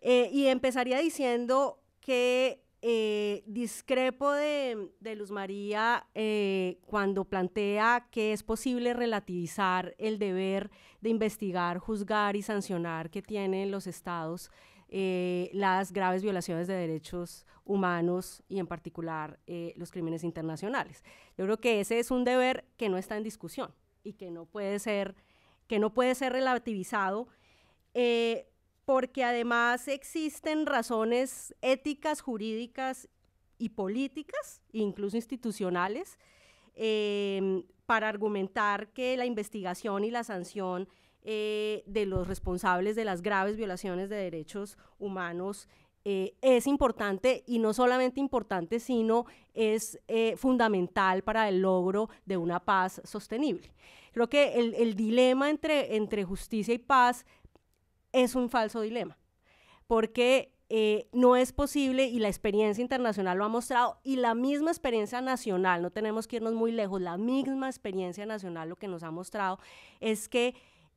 y empezaría diciendo que eh, discrepo de, Luz María eh, cuando plantea que es posible relativizar el deber de investigar, juzgar y sancionar que tienen los estados eh, las graves violaciones de derechos humanos y en particular los crímenes internacionales. Yo creo que ese es un deber que no está en discusión y que no puede ser, que no puede ser relativizado porque además existen razones éticas, jurídicas y políticas, incluso institucionales, eh, para argumentar que la investigación y la sanción eh, de los responsables de las graves violaciones de derechos humanos eh, es importante y no solamente importante, sino es fundamental para el logro de una paz sostenible. Creo que el, dilema entre, entre justicia y paz es un falso dilema, porque eh, no es posible y la experiencia internacional lo ha mostrado y la misma experiencia nacional, no tenemos que irnos muy lejos, la misma experiencia nacional lo que nos ha mostrado es que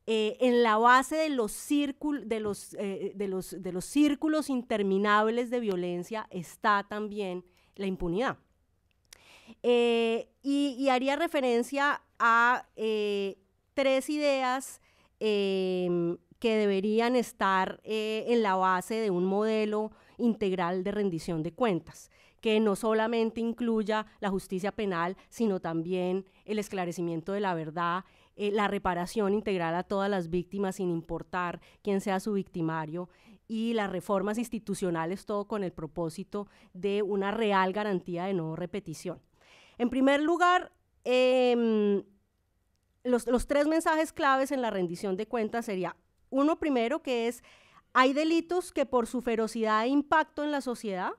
eh, en la base de los, círculos, de, los, eh, los, de los círculos interminables de violencia está también la impunidad. y, y, haría referencia a tres ideas em, que deberían estar eh, en la base de un modelo integral de rendición de cuentas, que no solamente incluya la justicia penal, sino también el esclarecimiento de la verdad, eh, la reparación integral a todas las víctimas sin importar quién sea su victimario y las reformas institucionales, todo con el propósito de una real garantía de no repetición. En primer lugar, em, los, los, tres mensajes claves en la rendición de cuentas sería, uno primero que es, hay delitos que por su ferocidad e impacto en la sociedad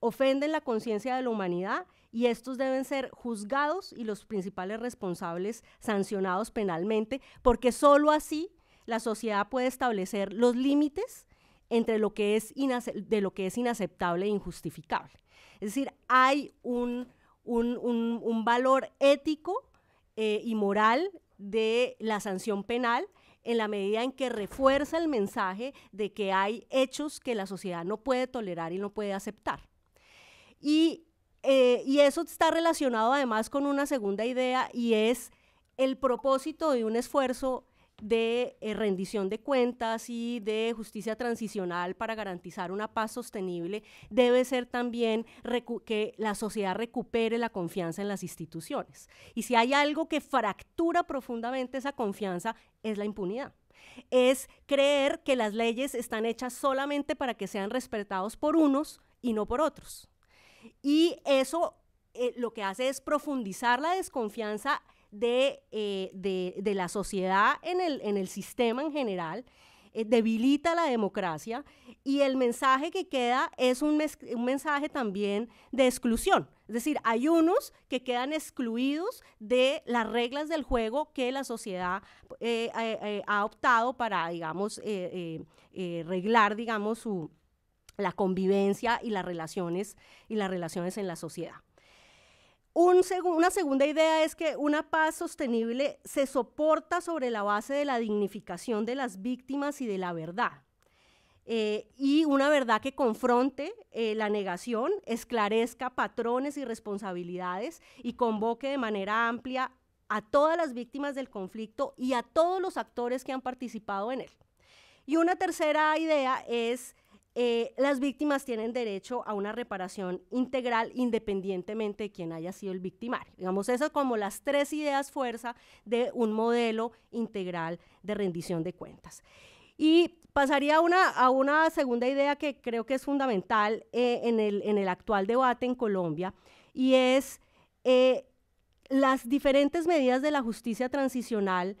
ofenden la conciencia de la humanidad y estos deben ser juzgados y los principales responsables sancionados penalmente, porque sólo así la sociedad puede establecer los límites entre lo que es de lo que es inaceptable e injustificable. Es decir, hay un, valor ético eh, y moral de la sanción penal en la medida en que refuerza el mensaje de que hay hechos que la sociedad no puede tolerar y no puede aceptar. Y, eh, eso está relacionado además con una segunda idea y es el propósito de un esfuerzo de eh, rendición de cuentas y de justicia transicional para garantizar una paz sostenible debe ser también que la sociedad recupere la confianza en las instituciones. Y si hay algo que fractura profundamente esa confianza es la impunidad es creer que las leyes están hechas solamente para que sean respetados por unos y no por otros. Y eso eh, lo que hace es profundizar la desconfianza eh, de, la sociedad en el, sistema en general, eh, debilita la democracia y el mensaje que queda es un, mensaje también de exclusión. Es decir, hay unos que quedan excluidos de las reglas del juego que la sociedad eh, ha optado para, digamos, reglar, digamos, su, la convivencia y las relaciones y las relaciones en la sociedad una segunda idea es que una paz sostenible se soporta sobre la base de la dignificación de las víctimas y de la verdad. Eh, y una verdad que confronte eh, la negación, esclarezca patrones y responsabilidades y convoque de manera amplia a todas las víctimas del conflicto y a todos los actores que han participado en él. Y una tercera idea es eh, las víctimas tienen derecho a una reparación integral independientemente de quien haya sido el victimario. Digamos, esas como las tres ideas fuerza de un modelo integral de rendición de cuentas. Y pasaría a una, segunda idea que creo que es fundamental eh, en, el, actual debate en Colombia, y es eh, las diferentes medidas de la justicia transicional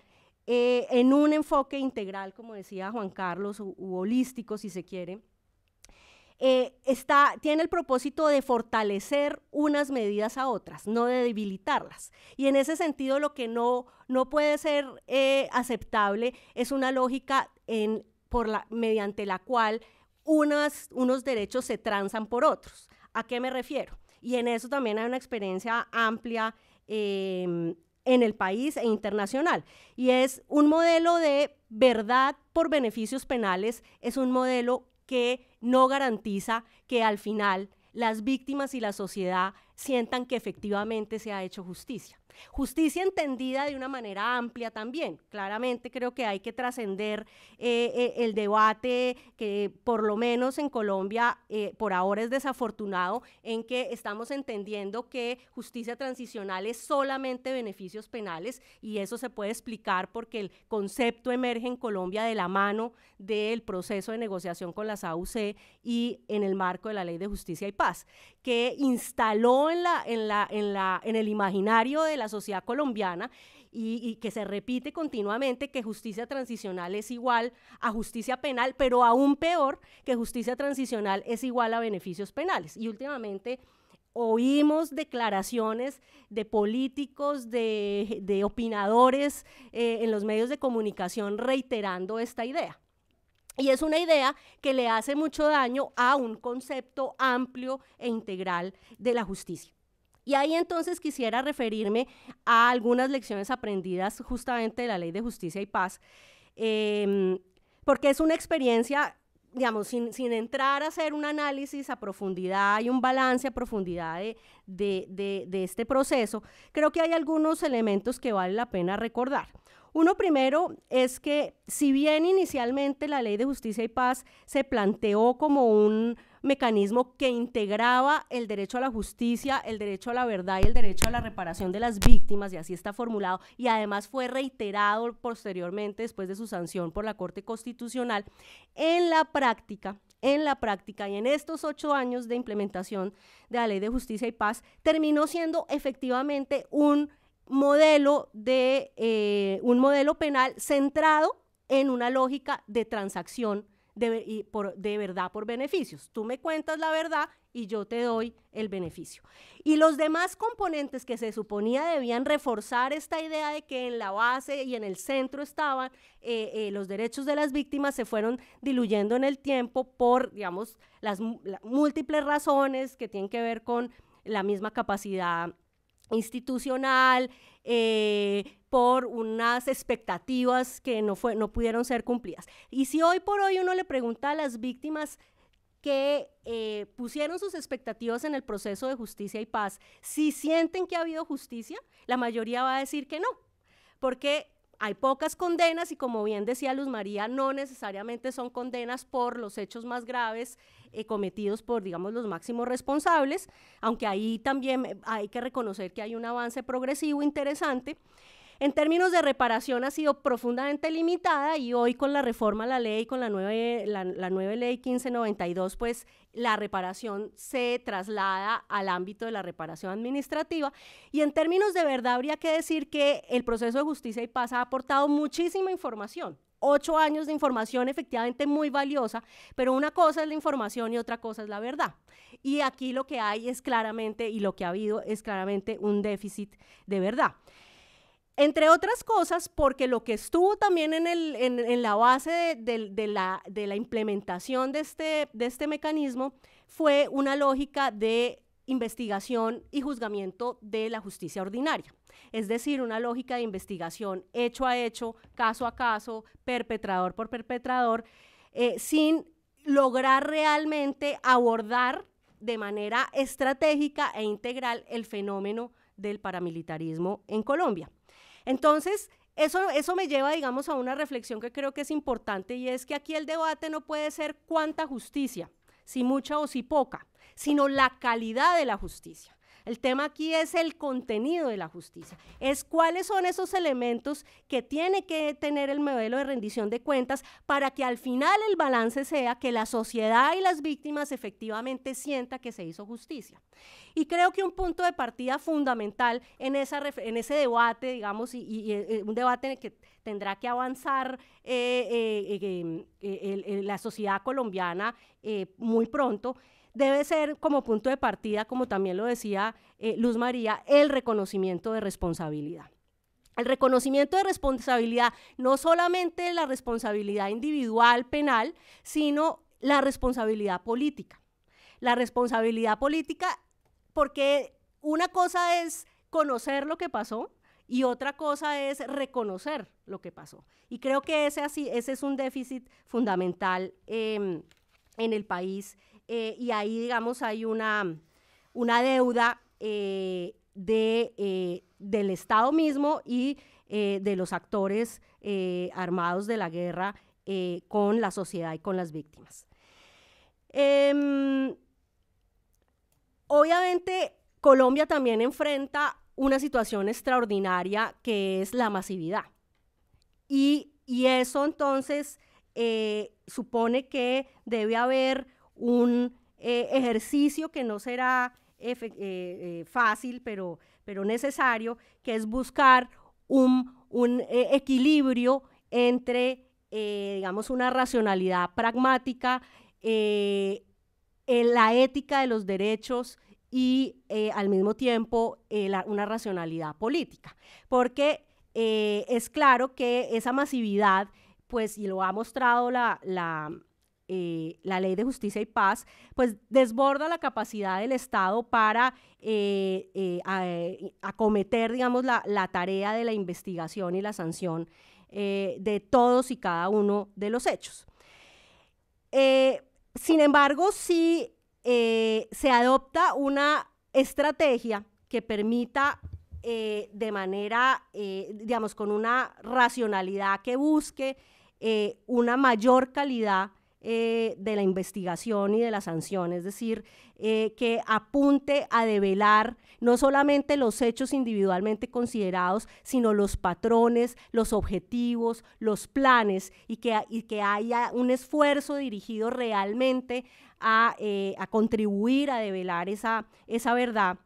en un enfoque integral, como decía Juan Carlos, holístico, si se quiere eh, está, tiene el propósito de fortalecer unas medidas a otras, no de debilitarlas. Y en ese sentido lo que no, no puede ser eh, aceptable es una lógica por la, mediante la cual unas, unos derechos se transan por otros. ¿A qué me refiero? Y en eso también hay una experiencia amplia em, en el país e internacional. Y es un modelo de verdad por beneficios penales, es un modelo que no garantiza que al final las víctimas y la sociedad sientan que efectivamente se ha hecho justicia. Justicia entendida de una manera amplia también. Claramente creo que hay que trascender eh, eh, el debate que por lo menos en Colombia eh, por ahora es desafortunado en que estamos entendiendo que justicia transicional es solamente beneficios penales y eso se puede explicar porque el concepto emerge en Colombia de la mano del proceso de negociación con las AUC y en el marco de la Ley de Justicia y Paz que instaló en, la, en, la, en, la, en el imaginario de la sociedad colombiana y, que se repite continuamente que justicia transicional es igual a justicia penal, pero aún peor que justicia transicional es igual a beneficios penales. Y últimamente oímos declaraciones de políticos, de, opinadores eh, en los medios de comunicación reiterando esta idea. Y es una idea que le hace mucho daño a un concepto amplio e integral de la justicia. Y ahí entonces quisiera referirme a algunas lecciones aprendidas justamente de la Ley de Justicia y Paz, em, porque es una experiencia, digamos, sin, entrar a hacer un análisis a profundidad y un balance a profundidad de este proceso, creo que hay algunos elementos que vale la pena recordar. Uno primero es que si bien inicialmente la ley de justicia y paz se planteó como un mecanismo que integraba el derecho a la justicia, el derecho a la verdad y el derecho a la reparación de las víctimas, y así está formulado, y además fue reiterado posteriormente después de su sanción por la Corte Constitucional, en la práctica, en la práctica y en estos ocho años de implementación de la Ley de Justicia y Paz, terminó siendo efectivamente un modelo de eh, un modelo penal centrado en una lógica de transacción de, de verdad por beneficios. Tú me cuentas la verdad y yo te doy el beneficio. Y los demás componentes que se suponía debían reforzar esta idea de que en la base y en el centro estaban eh, eh, los derechos de las víctimas se fueron diluyendo en el tiempo por, digamos, las, las múltiples razones que tienen que ver con la misma capacidad institucional, eh, por unas expectativas que no, fue, no pudieron ser cumplidas. Y si hoy por hoy uno le pregunta a las víctimas que eh, pusieron sus expectativas en el proceso de justicia y paz, si sienten que ha habido justicia, la mayoría va a decir que no, porque hay pocas condenas y como bien decía Luz María, no necesariamente son condenas por los hechos más graves eh, cometidos por, digamos, los máximos responsables, aunque ahí también eh, hay que reconocer que hay un avance progresivo interesante. En términos de reparación ha sido profundamente limitada y hoy con la reforma a la ley, con la nueva, la, la nueva ley 1592, pues la reparación se traslada al ámbito de la reparación administrativa. Y en términos de verdad habría que decir que el proceso de justicia y paz ha aportado muchísima información, ocho años de información efectivamente muy valiosa, pero una cosa es la información y otra cosa es la verdad. Y aquí lo que hay es claramente, y lo que ha habido es claramente un déficit de verdad. Entre otras cosas, porque lo que estuvo también en, la base de, la, implementación este, de este, mecanismo fue una lógica de investigación y juzgamiento de la justicia ordinaria, es decir, una lógica de investigación hecho a hecho, caso a caso, perpetrador por perpetrador, eh, sin lograr realmente abordar de manera estratégica e integral el fenómeno del paramilitarismo en Colombia. Entonces, eso, eso, me lleva, digamos, a una reflexión que creo que es importante y es que aquí el debate no puede ser cuánta justicia, si mucha o si poca, sino la calidad de la justicia. El tema aquí es el contenido de la justicia, es cuáles son esos elementos que tiene que tener el modelo de rendición de cuentas para que al final el balance sea que la sociedad y las víctimas efectivamente sienta que se hizo justicia. Y creo que un punto de partida fundamental en, ese debate, digamos, y, eh, un debate que tendrá que avanzar eh, eh, la sociedad colombiana muy pronto, debe ser como punto de partida, como también lo decía eh, Luz María, el reconocimiento de responsabilidad. El reconocimiento de responsabilidad, no solamente la responsabilidad individual penal, sino la responsabilidad política. La responsabilidad política, porque una cosa es conocer lo que pasó y otra cosa es reconocer lo que pasó. Y creo que ese, es un déficit fundamental em, en el país eh, y ahí, digamos, hay una, deuda eh, eh, del Estado mismo y de los actores armados de la guerra con la sociedad y con las víctimas. Em, obviamente, Colombia también enfrenta una situación extraordinaria que es la masividad. Y, eso entonces supone que debe haber un eh, ejercicio que no será eh, eh, fácil, pero, pero necesario, que es buscar un, equilibrio entre, digamos, una racionalidad pragmática, la ética de los derechos y al mismo tiempo una racionalidad política. Porque es claro que esa masividad, pues, y lo ha mostrado la, eh, la ley de justicia y paz, pues desborda la capacidad del Estado para eh, eh, acometer, digamos, la, la, tarea de la investigación y la sanción de todos y cada uno de los hechos. sin embargo, si se adopta una estrategia que permita de manera, digamos, con una racionalidad que busque una mayor calidad eh, de la investigación y de la sanción, es decir, eh, que apunte a develar no solamente los hechos individualmente considerados, sino los patrones, los objetivos, los planes y que, que haya un esfuerzo dirigido realmente a, eh, contribuir a develar esa verdad.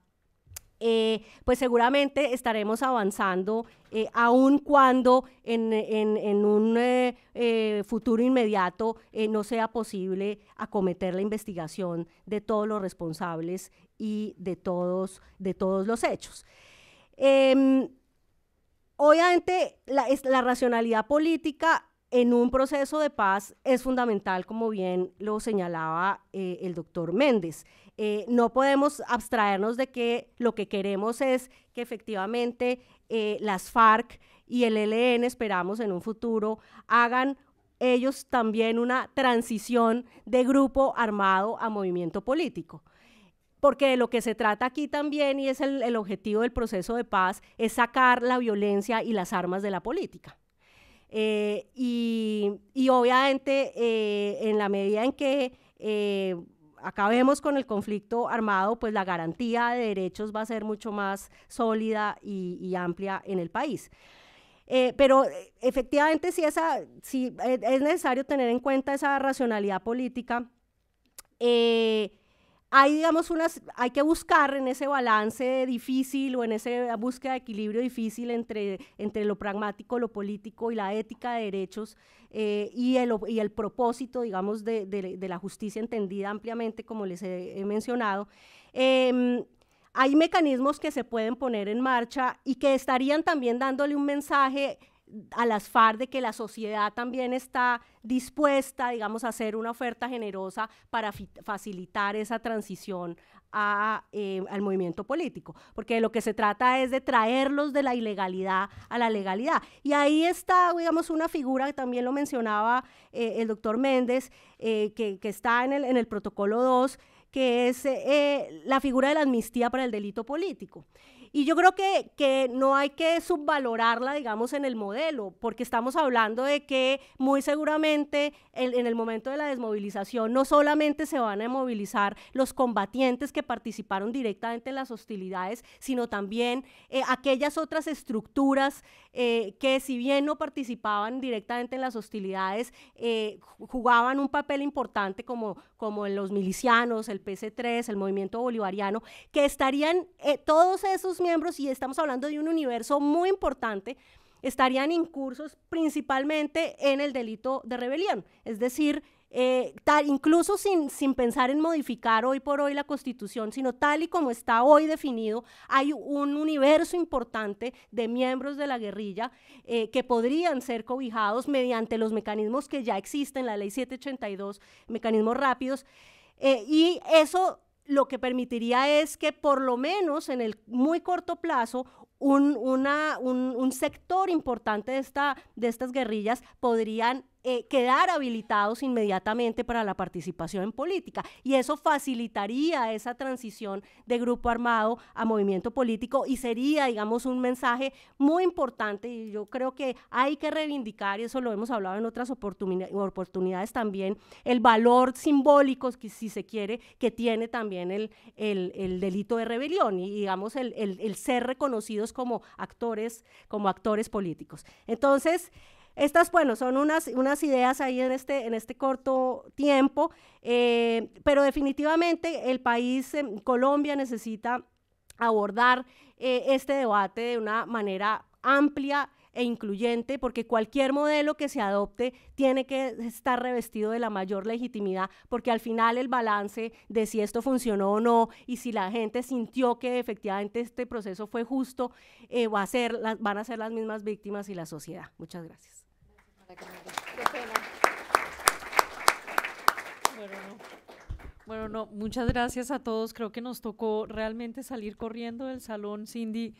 Eh, pues seguramente estaremos avanzando, eh, aun cuando en, un eh, futuro inmediato no sea posible acometer la investigación de todos los responsables y de todos, de todos los hechos. Em, obviamente, la racionalidad política en un proceso de paz es fundamental, como bien lo señalaba el doctor Méndez. Eh, no podemos abstraernos de que lo que queremos es que efectivamente eh, las FARC y el ELN, esperamos en un futuro, hagan ellos también una transición de grupo armado a movimiento político. Porque de lo que se trata aquí también, y es el, objetivo del proceso de paz, es sacar la violencia y las armas de la política. Eh, y, obviamente, en la medida en que acabemos con el conflicto armado, pues la garantía de derechos va a ser mucho más sólida y, amplia en el país. Eh, pero eh, efectivamente si esa, eh, es necesario tener en cuenta esa racionalidad política. Eh, hay, digamos, unas, hay que buscar en ese balance difícil o en esa búsqueda de equilibrio difícil entre, entre lo pragmático, lo político y la ética de derechos eh, y, el, y, el, propósito, digamos, de, la justicia entendida ampliamente, como les he, mencionado. Em, hay mecanismos que se pueden poner en marcha y que estarían también dándole un mensaje a las FARC de que la sociedad también está dispuesta, digamos, a hacer una oferta generosa para facilitar esa transición eh, al movimiento político, porque lo que se trata es de traerlos de la ilegalidad a la legalidad. Y ahí está, digamos, una figura que también lo mencionaba eh, el doctor Méndez, eh, que, está en el, en el protocolo 2, que es la figura de la amnistía para el delito político. Y yo creo que, que no hay que subvalorarla, digamos, en el modelo, porque estamos hablando de que muy seguramente en, el momento de la desmovilización no solamente se van a movilizar los combatientes que participaron directamente en las hostilidades, sino también eh, aquellas otras estructuras eh, que si bien no participaban directamente en las hostilidades, eh, jugaban un papel importante como, como los milicianos, el PC3, el movimiento bolivariano, que estarían eh, todos esos miembros, y estamos hablando de un universo muy importante, estarían incursos principalmente en el delito de rebelión, es decir, eh, tal, incluso sin, sin, pensar en modificar hoy por hoy la constitución, sino tal y como está hoy definido, hay un universo importante de miembros de la guerrilla eh, que podrían ser cobijados mediante los mecanismos que ya existen, la ley 782, mecanismos rápidos, eh, y eso lo que permitiría es que por lo menos en el muy corto plazo un, una, sector importante de, esta, de estas guerrillas podrían eh, quedar habilitados inmediatamente para la participación en política. Y eso facilitaría esa transición de grupo armado a movimiento político y sería, digamos, un mensaje muy importante y yo creo que hay que reivindicar, y eso lo hemos hablado en otras oportunidades también, el valor simbólico, que, si se quiere, que tiene también el, el, delito de rebelión y, digamos, el, el ser reconocidos como actores, como actores políticos. Entonces, estas, bueno, son unas, ideas ahí en este, en este corto tiempo, eh, pero definitivamente el país, em, Colombia, necesita abordar eh, este debate de una manera amplia e incluyente, porque cualquier modelo que se adopte tiene que estar revestido de la mayor legitimidad, porque al final el balance de si esto funcionó o no y si la gente sintió que efectivamente este proceso fue justo, eh, va a ser, van a ser las mismas víctimas y la sociedad. Muchas gracias. Bueno, no. muchas gracias a todos. Creo que nos tocó realmente salir corriendo del salón, Cindy.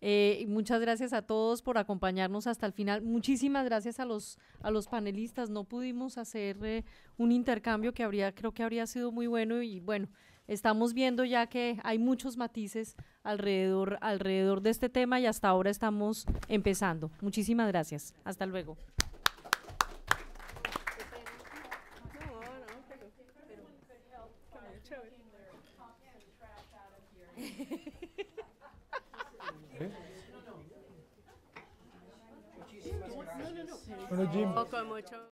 Eh, muchas gracias a todos por acompañarnos hasta el final. Muchísimas gracias a los, a los panelistas. No pudimos hacer eh, un intercambio que habría, creo que habría sido muy bueno y bueno, estamos viendo ya que hay muchos matices alrededor, alrededor de este tema y hasta ahora estamos empezando. Muchísimas gracias. Hasta luego. Bueno, é Jim.